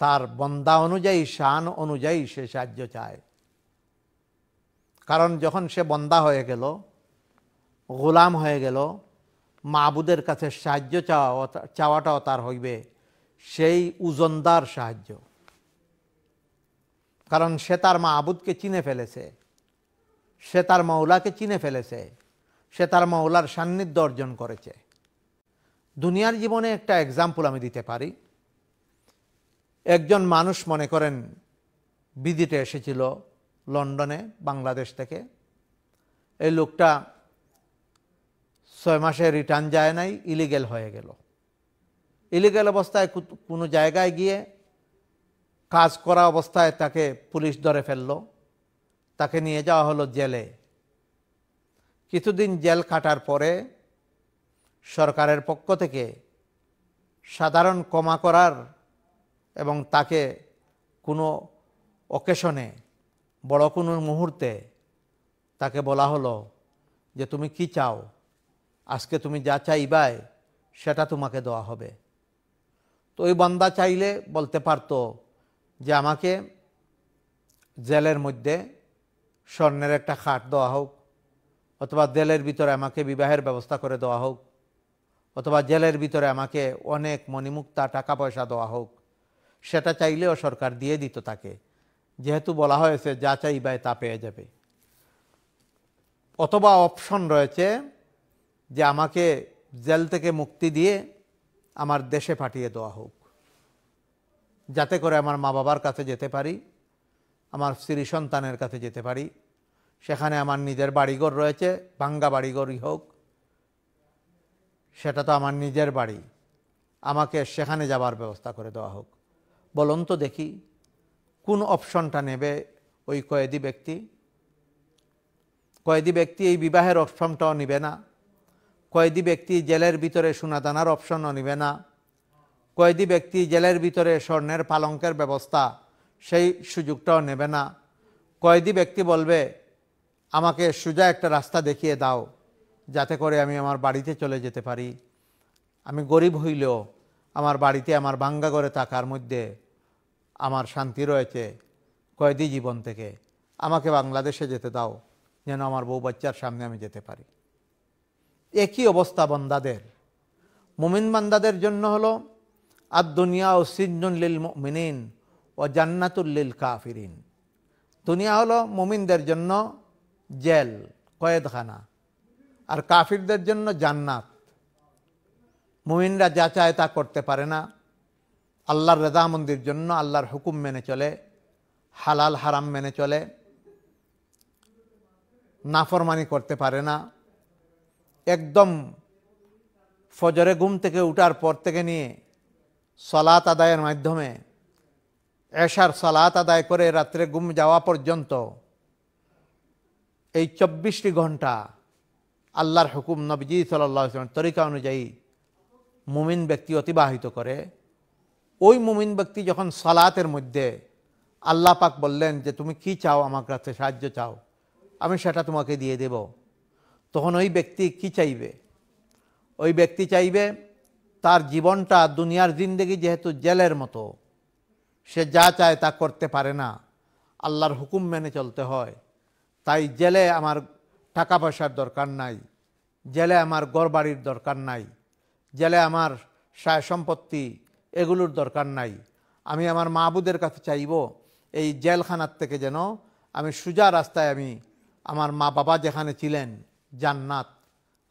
তার বন্দা অনুযায়ী শান অনুযায়ী সে সাহায্য চায় কারণ যখন সে বন্দা হয়ে গেল গোলাম হয়ে গেল মাবুদের কাছে সাহায্য চাওয়া চাওয়াটাও তার হইবে সেই উজনদার সাহায্য কারণ সে তার মাহবুদকে চিনে ফেলেছে সে তার মৌলাকে চিনে ফেলেছে সে তার মৌলার সান্নিধ্য অর্জন করেছে দুনিয়ার জীবনে একটা এক্সাম্পল আমি দিতে পারি একজন মানুষ মনে করেন বিদিতে এসেছিল লন্ডনে বাংলাদেশ থেকে এই লোকটা ছয় মাসে রিটার্ন যায় নাই ইলিগেল হয়ে গেল ইলিগেল অবস্থায় কোনো জায়গায় গিয়ে কাজ করা অবস্থায় তাকে পুলিশ ধরে ফেলল তাকে নিয়ে যাওয়া হলো জেলে কিছুদিন জেল কাটার পরে সরকারের পক্ষ থেকে সাধারণ কমা করার এবং তাকে কোনো অকেশনে বড় কোনো মুহূর্তে তাকে বলা হলো যে তুমি কি চাও আজকে তুমি যা চাইবাই সেটা তোমাকে দেওয়া হবে তো ওই বন্দা চাইলে বলতে পারত যে আমাকে জেলের মধ্যে স্বর্ণের একটা খাট দেওয়া হোক অথবা জেলের ভিতরে আমাকে বিবাহের ব্যবস্থা করে দেওয়া হোক অথবা জেলের ভিতরে আমাকে অনেক মণিমুক্তা টাকা পয়সা দেওয়া হোক সেটা চাইলেও সরকার দিয়ে দিত তাকে যেহেতু বলা হয়েছে যা চাইবায় তা পেয়ে যাবে অথবা অপশন রয়েছে যে আমাকে জেল থেকে মুক্তি দিয়ে আমার দেশে পাঠিয়ে দেওয়া হোক যাতে করে আমার মা বাবার কাছে যেতে পারি আমার স্ত্রী সন্তানের কাছে যেতে পারি সেখানে আমার নিজের বাড়িঘর রয়েছে ভাঙ্গা বাড়িঘরই হোক সেটা তো আমার নিজের বাড়ি আমাকে সেখানে যাবার ব্যবস্থা করে দেওয়া হোক বলুন তো দেখি কোন অপশনটা নেবে ওই কয়েদি ব্যক্তি কয়েদি ব্যক্তি এই বিবাহের অপশনটাও নিবে না কয়েদি ব্যক্তি জেলের ভিতরে সোনাদানার অপশনও নিবে না কয়েদি ব্যক্তি জেলের ভিতরে স্বর্ণের পালঙ্কের ব্যবস্থা সেই সুযোগটাও নেবে না কয়েদি ব্যক্তি বলবে আমাকে সোজা একটা রাস্তা দেখিয়ে দাও যাতে করে আমি আমার বাড়িতে চলে যেতে পারি আমি গরিব হইলেও আমার বাড়িতে আমার ভাঙ্গা করে থাকার মধ্যে আমার শান্তি রয়েছে কয়েদি জীবন থেকে আমাকে বাংলাদেশে যেতে দাও যেন আমার বউ বাচ্চার সামনে আমি যেতে পারি একই অবস্থা বন্দাদের মুমিন বান্দাদের জন্য হলো আর দুনিয়া ও লিল মিনিন ও জান্নাতুল্লিল কাফিরিন দুনিয়া হলো মুমিনদের জন্য জেল কয়েদখানা আর কাফিরদের জন্য জান্নাত মুমিনরা যা চায় তা করতে পারে না আল্লাহর রেজামন্দির জন্য আল্লাহর হুকুম মেনে চলে হালাল হারাম মেনে চলে নাফরমানি করতে পারে না একদম ফজরে ঘুম থেকে উঠার পর থেকে নিয়ে সলাত আদায়ের মাধ্যমে এশার সলাত আদায় করে রাত্রে ঘুম যাওয়া পর্যন্ত এই চব্বিশটি ঘন্টা আল্লাহর হুকুম নবজি সাল্লামের তরিকা অনুযায়ী মুমিন ব্যক্তি অতিবাহিত করে ওই মুমিন ব্যক্তি যখন সালাতের মধ্যে আল্লাহ পাক বললেন যে তুমি কি চাও আমার কাছে সাহায্য চাও আমি সেটা তোমাকে দিয়ে দেব তখন ওই ব্যক্তি কি চাইবে ওই ব্যক্তি চাইবে তার জীবনটা দুনিয়ার জিন্দগি যেহেতু জেলের মতো সে যা চায় তা করতে পারে না আল্লাহর হুকুম মেনে চলতে হয় তাই জেলে আমার টাকা পয়সার দরকার নাই জেলে আমার গড়বাড়ির দরকার নাই জেলে আমার সায় সম্পত্তি এগুলোর দরকার নাই আমি আমার মাহবুদের কাছে চাইব এই জেলখানার থেকে যেন আমি সুজা রাস্তায় আমি আমার মা বাবা যেখানে ছিলেন জান্নাত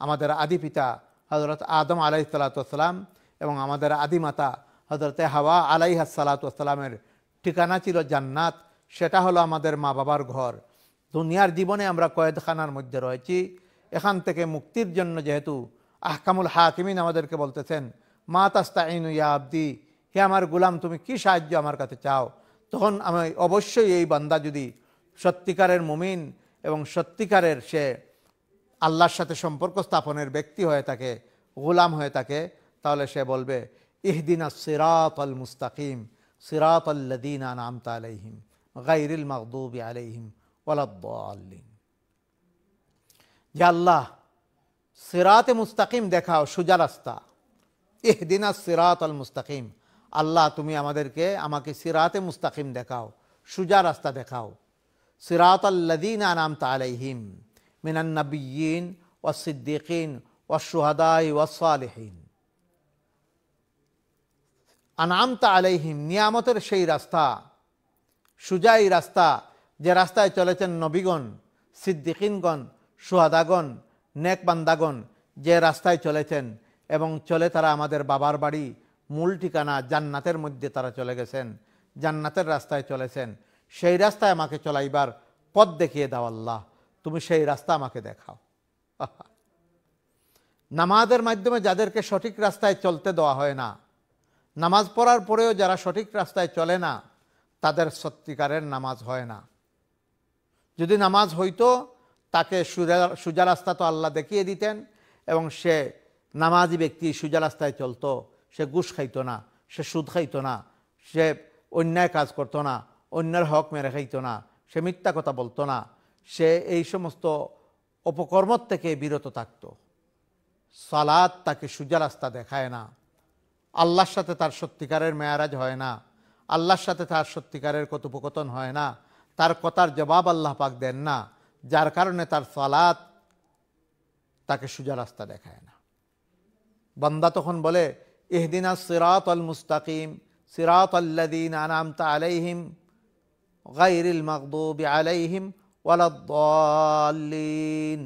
আমাদের আদি পিতা হজরত আদম আলাই সালাতাম এবং আমাদের আদিমাতা হজরতে হাওয়া আলাইহা সালাতামের ঠিকানা ছিল জান্নাত সেটা হলো আমাদের মা বাবার ঘর দুনিয়ার জীবনে আমরা কয়েদখানার মধ্যে রয়েছি এখান থেকে মুক্তির জন্য যেহেতু আহকামুল হাকিমিন আমাদেরকে বলতেছেন মা তাস্তাইনু ইয়া আব্দি হে আমার গুলাম তুমি কি সাহায্য আমার কাছে চাও তখন আমি অবশ্যই এই বান্দা যদি সত্যিকারের মুমিন এবং সত্যিকারের সে আল্লাহর সাথে সম্পর্ক স্থাপনের ব্যক্তি হয়ে থাকে গুলাম হয়ে থাকে তাহলে সে বলবে ইহদিন সিরাত আল মুস্তাকিম সিরাত আল্লাদিন আনামতা আলাইহিম গাইরিল মকদুব আলাইহিম ওয়ালাদ্দিন যে আল্লাহ সিরাতে মুস্তাকিম দেখাও সুজা রাস্তা এহদিনা সিরাত আল মুস্তাকিম আল্লাহ তুমি আমাদেরকে আমাকে সিরাতে মুস্তাকিম দেখাও সুজা রাস্তা দেখাও সিরাত আল্লাদিন আনাম তালাইহিম মিনান্নবীন ওয়াসিদ্দিকিন ওয়াসুহাদাই আনাম তা আলাইহিম নিয়ামতের সেই রাস্তা সুজাই রাস্তা যে রাস্তায় চলেছেন নবীগণ সিদ্দিকিনগণ সুহাদাগণ নেকবান্দাগণ যে রাস্তায় চলেছেন এবং চলে তারা আমাদের বাবার বাড়ি মূল ঠিকানা জান্নাতের মধ্যে তারা চলে গেছেন জান্নাতের রাস্তায় চলেছেন সেই রাস্তায় আমাকে চলাইবার পথ দেখিয়ে দাও আল্লাহ তুমি সেই রাস্তা আমাকে দেখাও নামাজের মাধ্যমে যাদেরকে সঠিক রাস্তায় চলতে দেওয়া হয় না নামাজ পড়ার পরেও যারা সঠিক রাস্তায় চলে না তাদের সত্যিকারের নামাজ হয় না যদি নামাজ হইতো তাকে সুজা রাস্তা তো আল্লাহ দেখিয়ে দিতেন এবং সে নামাজি ব্যক্তি সুজা রাস্তায় চলতো সে গুস খাইতো না সে সুদ খাইতো না সে অন্যায় কাজ করতো না অন্যের হক মেরে খাইতো না সে মিথ্যা কথা বলতো না সে এই সমস্ত অপকর্ম থেকে বিরত থাকত সালাদ তাকে সুজা রাস্তা দেখায় না আল্লাহর সাথে তার সত্যিকারের মেয়ারাজ হয় না আল্লাহর সাথে তার সত্যিকারের কথোপকথন হয় না তার কথার জবাব আল্লাহ পাক দেন না যার কারণে তার সালাত তাকে সোজা রাস্তা দেখায় না বান্দা তখন বলে এহদিনা সিরাত আল মুস্তাকিম সিরাত আল্লাদিন তা আলাইহিম গাইরিল মকদুব আলাইহিম ওয়ালাদ্দাল্লিন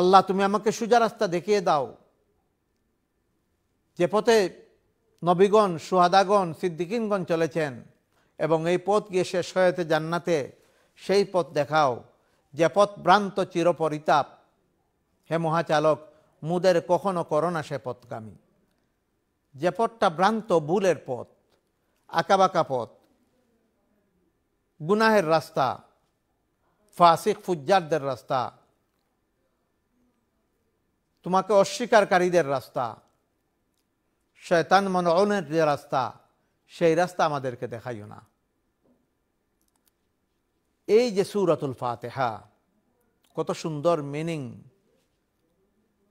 আল্লাহ তুমি আমাকে সোজা রাস্তা দেখিয়ে দাও যে পথে নবীগণ সুহাদাগণ সিদ্দিকিনগণ চলেছেন এবং এই পথ গিয়ে শেষ হয়েতে জান্নাতে সেই পথ দেখাও যে পথ ভ্রান্ত চিরপরিতাপ হে মহাচালক মুদের কখনো করোনা সে পথগামী যে পথটা ভ্রান্ত ভুলের পথ আঁকাবাঁকা পথ গুনাহের রাস্তা ফাসিক ফুজ্জারদের রাস্তা তোমাকে অস্বীকারীদের রাস্তা শয়তান মননের যে রাস্তা সেই রাস্তা আমাদেরকে দেখাইও না এই যে সুরাতুল ফাতেহা কত সুন্দর মিনিং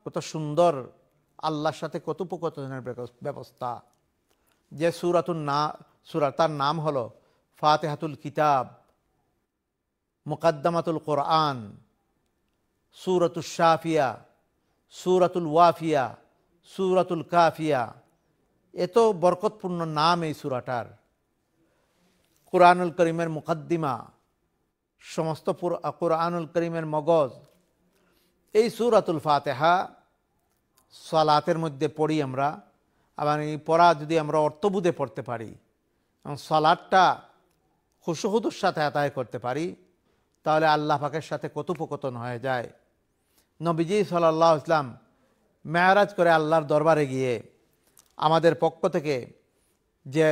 কত সুন্দর আল্লাহর সাথে কথোপকথনের ব্যবস্থা যে সুরাতুল না সুরা তার নাম হলো ফাতেহাতুল কিতাব মোকাদ্দামাতুল কোরআন সুরাতুল শাফিয়া সুরাতুল ওয়াফিয়া সুরাতুল কাফিয়া এত বরকতপূর্ণ নাম এই সুরাটার কোরআনুল করিমের মুকদ্দিমা সমস্ত কোরআনুল করিমের মগজ এই সুরাতুল ফাতেহা সলাতের মধ্যে পড়ি আমরা আবার এই পড়া যদি আমরা অর্থবোধে পড়তে পারি এবং সলাদটা খুশুহুদুর সাথে আদায় করতে পারি তাহলে আল্লাহ পাকের সাথে কথোপকথন হয়ে যায় নবীজি সাল্লাহ ইসলাম মেয়ারাজ করে আল্লাহর দরবারে গিয়ে আমাদের পক্ষ থেকে যে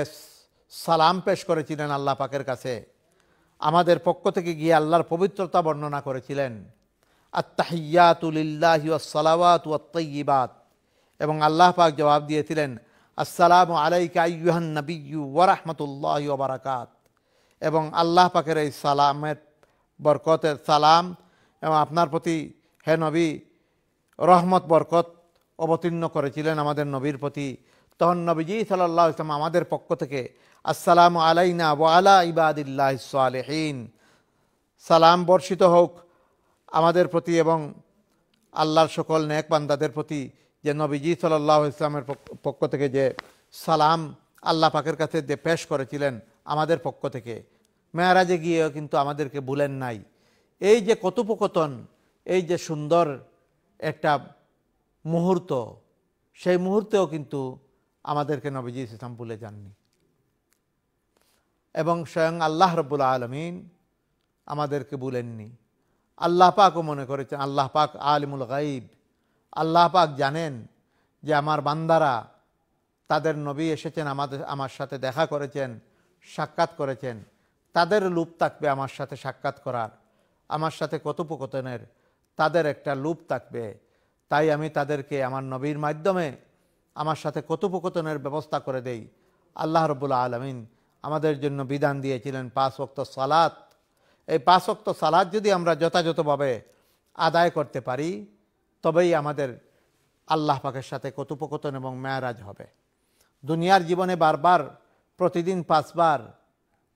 সালাম পেশ করেছিলেন আল্লাহ পাকের কাছে আমাদের পক্ষ থেকে গিয়ে আল্লাহর পবিত্রতা বর্ণনা করেছিলেন আত্তাহিয়াতুলিল্লাহি এবং আল্লাহ পাক জবাব দিয়েছিলেন আসসালামু আলাইকা আইয়ুহান নবিয়্যু বারাকাত এবং আল্লাহ পাকের এই সালামের বরকতের সালাম এবং আপনার প্রতি হে নবী রহমত বরকত অবতীর্ণ করেছিলেন আমাদের নবীর প্রতি তখন নবীজি সাল্লাহ ইসলাম আমাদের পক্ষ থেকে আসসালাম আলাইনা ওয়ালা ইবাদিল্লাহ সালেহীন সালাম বর্ষিত হোক আমাদের প্রতি এবং আল্লাহর সকল ন্যাক বান্দাদের প্রতি যে নবীজি সাল্লাহ ইসলামের পক্ষ থেকে যে সালাম আল্লাহ পাকের কাছে যে পেশ করেছিলেন আমাদের পক্ষ থেকে মেয়ারাজে গিয়েও কিন্তু আমাদেরকে ভুলেন নাই এই যে কথোপকথন এই যে সুন্দর একটা মুহূর্ত সেই মুহূর্তেও কিন্তু আমাদেরকে নবীজি ইসলাম ভুলে যাননি এবং স্বয়ং আল্লাহ রব্বুল আলমিন আমাদেরকে বলেননি আল্লাহ পাকও মনে করেছেন আল্লাহ পাক আলিমুল গাইব আল্লাহ পাক জানেন যে আমার বান্দারা তাদের নবী এসেছেন আমাদের আমার সাথে দেখা করেছেন সাক্ষাৎ করেছেন তাদের লুপ থাকবে আমার সাথে সাক্ষাৎ করার আমার সাথে কথোপকথনের তাদের একটা লুপ থাকবে তাই আমি তাদেরকে আমার নবীর মাধ্যমে আমার সাথে কথোপকথনের ব্যবস্থা করে দেই আল্লাহ রবুল্লা আলমিন আমাদের জন্য বিধান দিয়েছিলেন পাঁচ ওক্ত সালাত এই পাঁচ ওক্ত সালাদ যদি আমরা যথাযথভাবে আদায় করতে পারি তবেই আমাদের আল্লাহ পাকের সাথে কথোপকথন এবং মেয়ারাজ হবে দুনিয়ার জীবনে বারবার প্রতিদিন পাঁচবার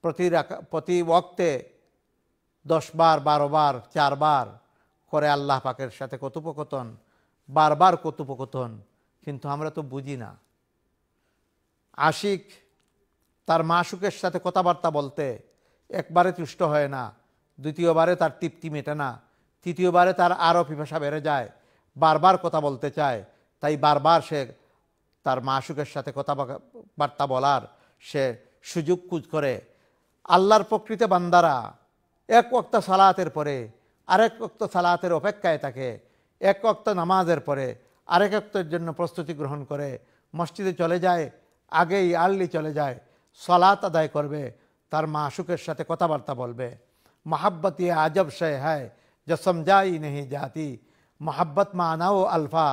প্রতি প্রতি ওক্তে দশবার বারোবার চারবার করে আল্লাহ পাকের সাথে কথোপকথন বারবার কথোপকথন কিন্তু আমরা তো বুঝি না আশিক তার সুখের সাথে কথাবার্তা বলতে একবারে তুষ্ট হয় না দ্বিতীয়বারে তার তৃপ্তি মেটে না তৃতীয়বারে তার আরও পিপাসা বেড়ে যায় বারবার কথা বলতে চায় তাই বারবার সে তার সুখের সাথে কথা বার্তা বলার সে সুযোগ কুজ করে আল্লাহর প্রকৃত বান্দারা এক অক্ত সালাতের পরে আরেক অক্ত সালাতের অপেক্ষায় থাকে এক অক্ত নামাজের পরে আরেক অক্তের জন্য প্রস্তুতি গ্রহণ করে মসজিদে চলে যায় আগেই আর্লি চলে যায় সলাত আদায় করবে তার মা আশুকের সাথে কথাবার্তা বলবে মাহাব্বত ইয়ে আজব শে হ্যায় যা সমঝাই নেহি জাতি মাহাব্বত মানাও আলফা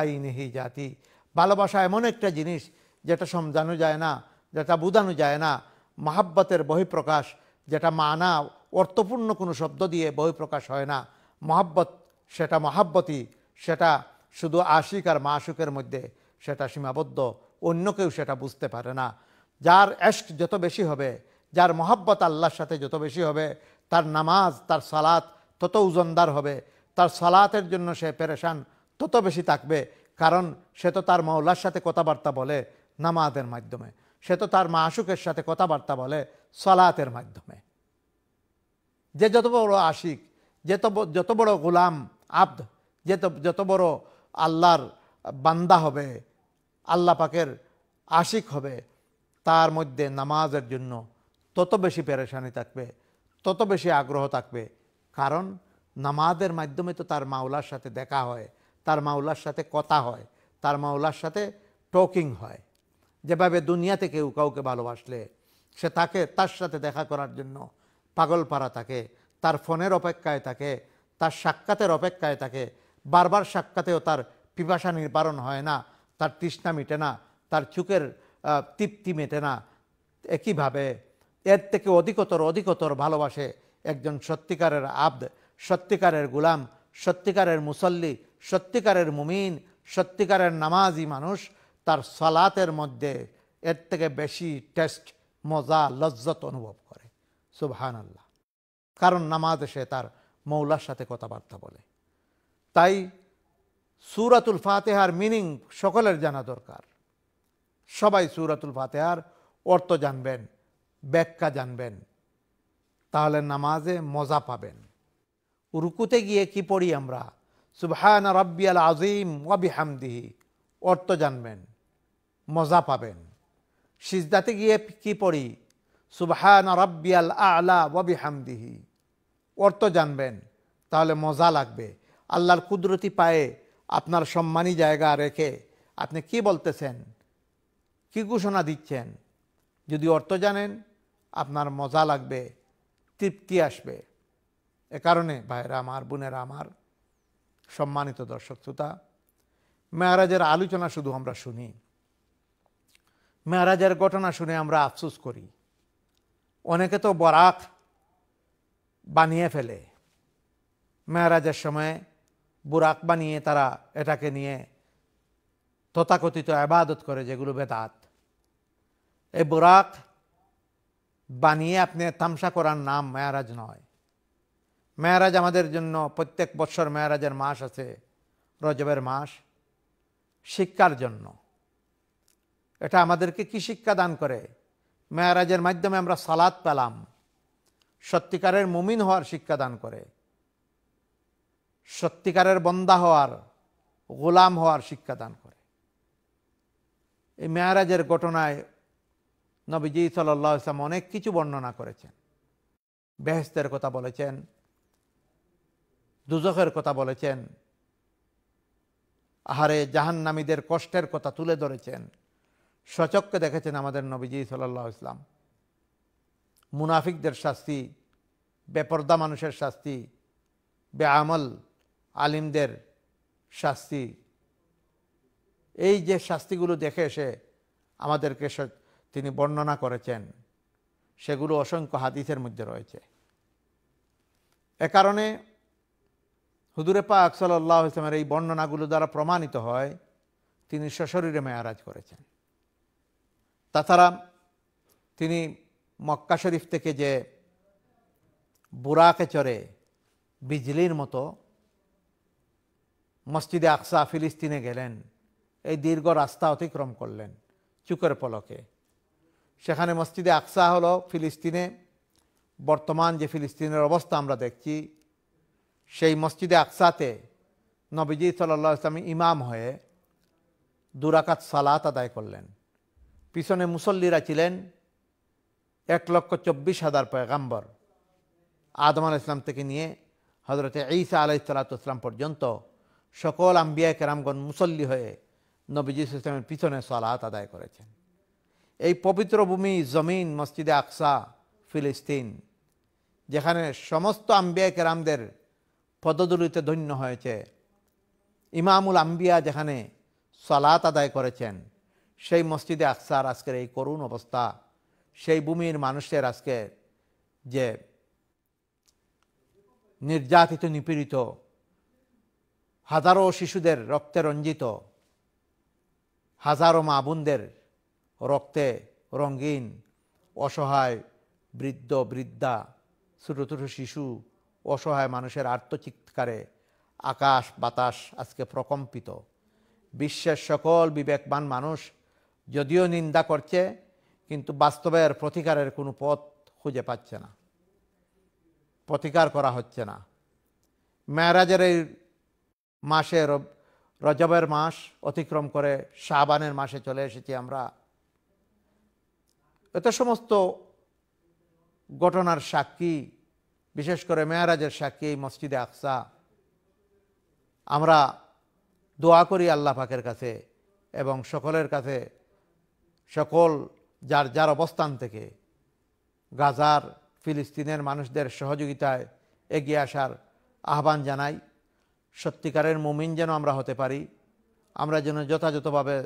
আই নেহি জাতি ভালোবাসা এমন একটা জিনিস যেটা সমঝানো যায় না যেটা বোঝানো যায় না মাহাব্বতের বহিঃপ্রকাশ যেটা মানা অর্থপূর্ণ কোনো শব্দ দিয়ে বহিঃপ্রকাশ হয় না মহাব্বত সেটা মহাব্বতই সেটা শুধু আশিক আর মাসুকের মধ্যে সেটা সীমাবদ্ধ অন্য কেউ সেটা বুঝতে পারে না যার এশক যত বেশি হবে যার মহাব্বত আল্লাহর সাথে যত বেশি হবে তার নামাজ তার সালাত তত উজনদার হবে তার সালাতের জন্য সে পেরেশান তত বেশি থাকবে কারণ সে তো তার মাওলার সাথে কথাবার্তা বলে নামাজের মাধ্যমে সে তো তার মাসুকের সাথে কথাবার্তা বলে সালাতের মাধ্যমে যে যত বড় আশিক যত যত বড় গোলাম আব্দ যে যত বড় আল্লাহর বান্দা হবে আল্লাহ পাকের আশিক হবে তার মধ্যে নামাজের জন্য তত বেশি পেরেশানি থাকবে তত বেশি আগ্রহ থাকবে কারণ নামাজের মাধ্যমে তো তার মাওলার সাথে দেখা হয় তার মাওলার সাথে কথা হয় তার মাওলার সাথে টকিং হয় যেভাবে দুনিয়াতে কেউ কাউকে ভালোবাসলে সে তাকে তার সাথে দেখা করার জন্য পাগলপাড়া থাকে তার ফোনের অপেক্ষায় থাকে তার সাক্ষাতের অপেক্ষায় থাকে বারবার সাক্ষাতেও তার পিপাসা নির্বারণ হয় না তার তৃষ্ণা মিটে না তার চুকের তৃপ্তি মেটে না একইভাবে এর থেকে অধিকতর অধিকতর ভালোবাসে একজন সত্যিকারের আব্দ সত্যিকারের গুলাম সত্যিকারের মুসল্লি সত্যিকারের মুমিন সত্যিকারের নামাজি মানুষ তার সলাতের মধ্যে এর থেকে বেশি টেস্ট মজা লজ্জত অনুভব করে সুবহান আল্লাহ কারণ নামাজ এসে তার মৌলার সাথে কথাবার্তা বলে তাই সুরাতুল ফাতেহার মিনিং সকলের জানা দরকার সবাই সুরাতুল ফাতেহার অর্থ জানবেন ব্যাখ্যা জানবেন তাহলে নামাজে মজা পাবেন রুকুতে গিয়ে কি পড়ি আমরা সুবহান আল আজিম হামদিহি অর্থ জানবেন মজা পাবেন সিজদাতে গিয়ে কি পড়ি সুবহান আল আলা হামদিহি অর্থ জানবেন তাহলে মজা লাগবে আল্লাহর কুদরতি পায়ে আপনার সম্মানী জায়গা রেখে আপনি কি বলতেছেন কি ঘোষণা দিচ্ছেন যদি অর্থ জানেন আপনার মজা লাগবে তৃপ্তি আসবে এ কারণে ভাইরা আমার বোনেরা আমার সম্মানিত দর্শক শ্রোতা মেয়ারাজের আলোচনা শুধু আমরা শুনি মেয়ারাজের ঘটনা শুনে আমরা আফসুস করি অনেকে তো বরাক বানিয়ে ফেলে মেয়ারাজের সময়ে বুরাক বানিয়ে তারা এটাকে নিয়ে তথাকথিত আবাদত করে যেগুলো বেদাত এই বোরাক বানিয়ে আপনি তামসা করার নাম মেয়ারাজ নয় মেয়ারাজ আমাদের জন্য প্রত্যেক বছর মেয়ারাজের মাস আছে রজবের মাস শিক্ষার জন্য এটা আমাদেরকে কি শিক্ষা দান করে মেয়ারাজের মাধ্যমে আমরা সালাদ পেলাম সত্যিকারের মুমিন হওয়ার শিক্ষা দান করে সত্যিকারের বন্দা হওয়ার গোলাম হওয়ার শিক্ষা দান করে এই মেয়ারাজের ঘটনায় নবীজি সাল্লাহ ইসলাম অনেক কিছু বর্ণনা করেছেন বেহস্তের কথা বলেছেন দুজখের কথা বলেছেন আহারে জাহান্নামীদের কষ্টের কথা তুলে ধরেছেন সচককে দেখেছেন আমাদের নবীজি সাল্লাহ ইসলাম মুনাফিকদের শাস্তি বেপর্দা মানুষের শাস্তি বেআমল আলিমদের শাস্তি এই যে শাস্তিগুলো দেখে এসে আমাদেরকে তিনি বর্ণনা করেছেন সেগুলো অসংখ্য হাদিসের মধ্যে রয়েছে এ কারণে হুদুরে পা সাল্লাহ ইসলামের এই বর্ণনাগুলো দ্বারা প্রমাণিত হয় তিনি সশরীরে মেয়ারাজ করেছেন তাছাড়া তিনি মক্কা শরীফ থেকে যে বুরাকে চড়ে বিজলির মতো মসজিদে আকসা ফিলিস্তিনে গেলেন এই দীর্ঘ রাস্তা অতিক্রম করলেন চুকের পলকে সেখানে মসজিদে আকসা হলো ফিলিস্তিনে বর্তমান যে ফিলিস্তিনের অবস্থা আমরা দেখছি সেই মসজিদে আকসাতে নবীজি সাল্লা ইসলামী ইমাম হয়ে দুরাকাত সালাত আদায় করলেন পিছনে মুসল্লিরা ছিলেন এক লক্ষ চব্বিশ হাজার পয়গাম্বর আদম আল ইসলাম থেকে নিয়ে হজরত ঈসা আলাহ ইসলাম পর্যন্ত সকল আম্বিয়া কেরামগণ মুসল্লি হয়ে নবীজি ইসলামের পিছনে সালাত আদায় করেছেন এই পবিত্র ভূমি জমিন মসজিদে আকসা ফিলিস্তিন যেখানে সমস্ত আম্বিয়া কেরামদের পদদুলিতে ধন্য হয়েছে ইমামুল আম্বিয়া যেখানে সলাত আদায় করেছেন সেই মসজিদে আকসার আজকের এই করুণ অবস্থা সেই ভূমির মানুষের আজকে যে নির্যাতিত নিপীড়িত হাজারো শিশুদের রক্তে রঞ্জিত হাজারো মা বোনদের রক্তে রঙ্গিন অসহায় বৃদ্ধ বৃদ্ধা ছোটো ছোটো শিশু অসহায় মানুষের আত্মচিৎকারে আকাশ বাতাস আজকে প্রকম্পিত বিশ্বের সকল বিবেকবান মানুষ যদিও নিন্দা করছে কিন্তু বাস্তবের প্রতিকারের কোনো পথ খুঁজে পাচ্ছে না প্রতিকার করা হচ্ছে না মেয়ারাজের এই মাসে রজবের মাস অতিক্রম করে শাহবানের মাসে চলে এসেছি আমরা এত সমস্ত ঘটনার সাক্ষী বিশেষ করে মেয়ারাজের সাক্ষী এই মসজিদে আকসা আমরা দোয়া করি আল্লাহ পাকের কাছে এবং সকলের কাছে সকল যার যার অবস্থান থেকে গাজার ফিলিস্তিনের মানুষদের সহযোগিতায় এগিয়ে আসার আহ্বান জানাই সত্যিকারের মুমিন যেন আমরা হতে পারি আমরা যেন যথাযথভাবে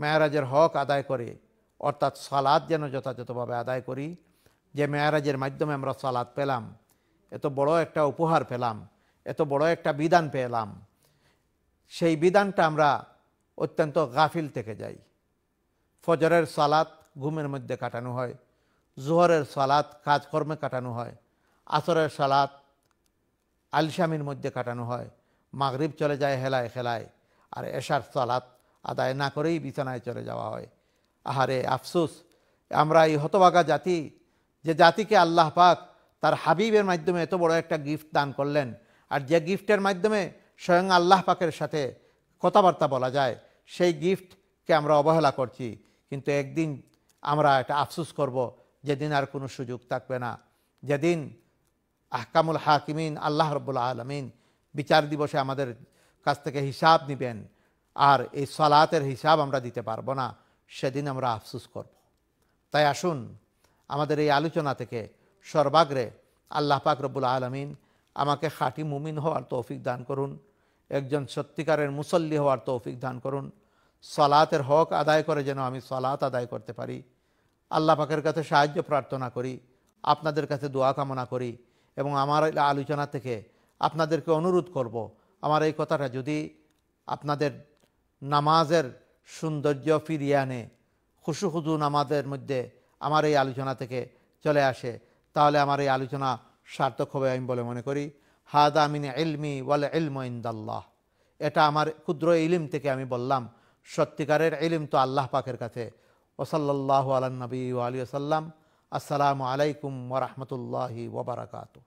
মেয়ারাজের হক আদায় করে অর্থাৎ সালাদ যেন যথাযথভাবে আদায় করি যে মেয়ারাজের মাধ্যমে আমরা সালাদ পেলাম এত বড় একটা উপহার পেলাম এত বড় একটা বিধান পেলাম সেই বিধানটা আমরা অত্যন্ত গাফিল থেকে যাই ফজরের সালাত ঘুমের মধ্যে কাটানো হয় জোহরের সালাত কাজকর্মে কাটানো হয় আসরের সালাত আলসামির মধ্যে কাটানো হয় মাগরীব চলে যায় হেলায় খেলায় আর এশার সালাত আদায় না করেই বিছানায় চলে যাওয়া হয় আহারে আফসুস আমরা এই হতবাগা জাতি যে জাতিকে আল্লাহ পাক তার হাবিবের মাধ্যমে এত বড় একটা গিফট দান করলেন আর যে গিফটের মাধ্যমে স্বয়ং আল্লাহ পাকের সাথে কথাবার্তা বলা যায় সেই গিফটকে আমরা অবহেলা করছি কিন্তু একদিন আমরা এটা আফসুস করব যেদিন আর কোনো সুযোগ থাকবে না যেদিন আহকামুল হাকিমিন আল্লাহ রব্বুল্লা আলমিন বিচার দিবসে আমাদের কাছ থেকে হিসাব নেবেন আর এই সলাতের হিসাব আমরা দিতে পারবো না সেদিন আমরা আফসুস করব। তাই আসুন আমাদের এই আলোচনা থেকে সর্বাগ্রে আল্লাহ পাক রব্বুল আলমিন আমাকে খাঁটি মুমিন হওয়ার তৌফিক দান করুন একজন সত্যিকারের মুসল্লি হওয়ার তৌফিক দান করুন সলাতের হক আদায় করে যেন আমি সলাত আদায় করতে পারি আল্লাহ পাকের কাছে সাহায্য প্রার্থনা করি আপনাদের কাছে দোয়া কামনা করি এবং আমার আলোচনা থেকে আপনাদেরকে অনুরোধ করব আমার এই কথাটা যদি আপনাদের নামাজের সৌন্দর্য ফিরিয়ে আনে খুশু খুদুন আমাদের মধ্যে আমার এই আলোচনা থেকে চলে আসে তাহলে আমার এই আলোচনা সার্থক হবে আমি বলে মনে করি হাদ আমিন এলমি ওয়াল এলম ইন্দাল্লাহ এটা আমার ক্ষুদ্র ইলিম থেকে আমি বললাম সত্যিকারের ইলিম তো আল্লাহ পাকের কাছে ওসল্লাহ আলান্নবী আলী আসসালাম আসসালামু আলাইকুম ওরহমতুল্লাহি ওবরাকাতু